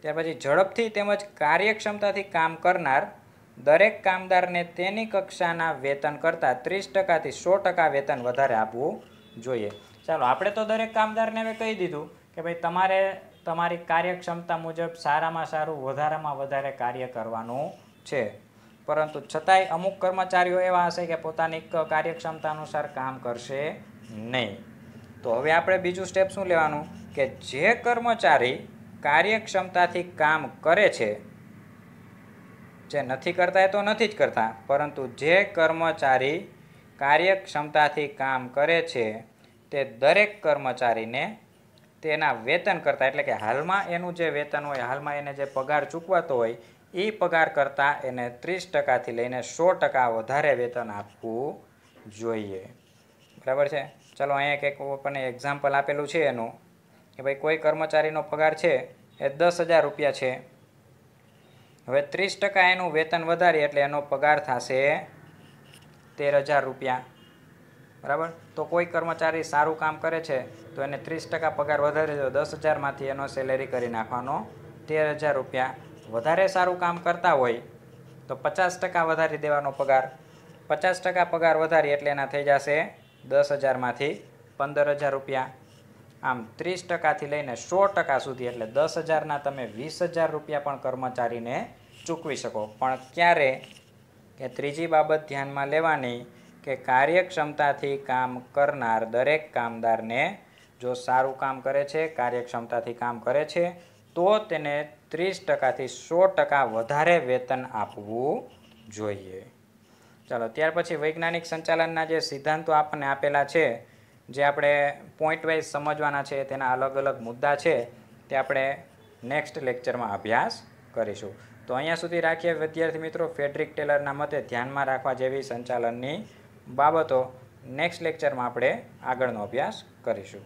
ત્યાર પછી ઝડપથી તેમજ કાર્યક્ષમતાથી કામ કરનાર દરેક કામદારને તેની કક્ષાના વેતન કરતાં ત્રીસ ટકાથી સો ટકા વેતન વધારે આપવું જોઈએ ચાલો આપણે તો દરેક કામદારને હવે કહી દીધું કે ભાઈ તમારે તમારી કાર્યક્ષમતા મુજબ સારામાં સારું વધારામાં વધારે કાર્ય કરવાનું છે પરંતુ છતાંય અમુક કર્મચારીઓ એવા હશે કે પોતાની કાર્યક્ષમતા અનુસાર કામ કરશે નહીં તો હવે આપણે બીજું સ્ટેપ શું લેવાનું કે જે કર્મચારી કાર્યક્ષમતાથી કામ કરે છે જે નથી કરતા એ તો નથી જ કરતા પરંતુ જે કર્મચારી કાર્યક્ષમતાથી કામ કરે છે તે દરેક કર્મચારીને તેના વેતન કરતાં એટલે કે હાલમાં એનું જે વેતન હોય હાલમાં એને જે પગાર ચૂકવાતો હોય એ પગાર કરતાં એને ત્રીસ ટકાથી લઈને સો ટકા વધારે વેતન આપવું જોઈએ બરાબર છે ચલો અહીંયા કંઈક આપણને એક્ઝામ્પલ આપેલું છે એનું કે ભાઈ કોઈ કર્મચારીનો પગાર છે એ દસ હજાર રૂપિયા છે હવે ત્રીસ ટકા એનું વેતન વધારે એટલે એનો પગાર થશે તેર હજાર રૂપિયા બરાબર તો કોઈ કર્મચારી સારું કામ કરે છે તો એને ત્રીસ ટકા પગાર વધારે દો દસ હજારમાંથી એનો સેલેરી કરી નાખવાનો તેર હજાર રૂપિયા વધારે સારું કામ કરતા હોય તો પચાસ ટકા વધારી દેવાનો પગાર પચાસ ટકા પગાર વધારી એટલે એના થઈ જશે દસ હજારમાંથી પંદર હજાર રૂપિયા આમ ત્રીસ ટકાથી લઈને સો ટકા સુધી એટલે દસ હજારના તમે વીસ હજાર રૂપિયા પણ કર્મચારીને ચૂકવી શકો પણ ક્યારે કે ત્રીજી બાબત ધ્યાનમાં લેવાની કે કાર્યક્ષમતાથી કામ કરનાર દરેક કામદારને જો સારું કામ કરે છે કાર્યક્ષમતાથી કામ કરે છે તો તેને ત્રીસ ટકાથી સો ટકા વધારે વેતન આપવું જોઈએ ચાલો ત્યાર પછી વૈજ્ઞાનિક સંચાલનના જે સિદ્ધાંતો આપણને આપેલા છે જે આપણે પોઈન્ટ વાઇઝ સમજવાના છે તેના અલગ અલગ મુદ્દા છે તે આપણે નેક્સ્ટ લેક્ચરમાં અભ્યાસ કરીશું તો અહીંયા સુધી રાખીએ વિદ્યાર્થી મિત્રો ફેડરિક ટેલરના મતે ધ્યાનમાં રાખવા જેવી સંચાલનની બાબતો નેક્સ્ટ લેક્ચરમાં આપણે આગળનો અભ્યાસ કરીશું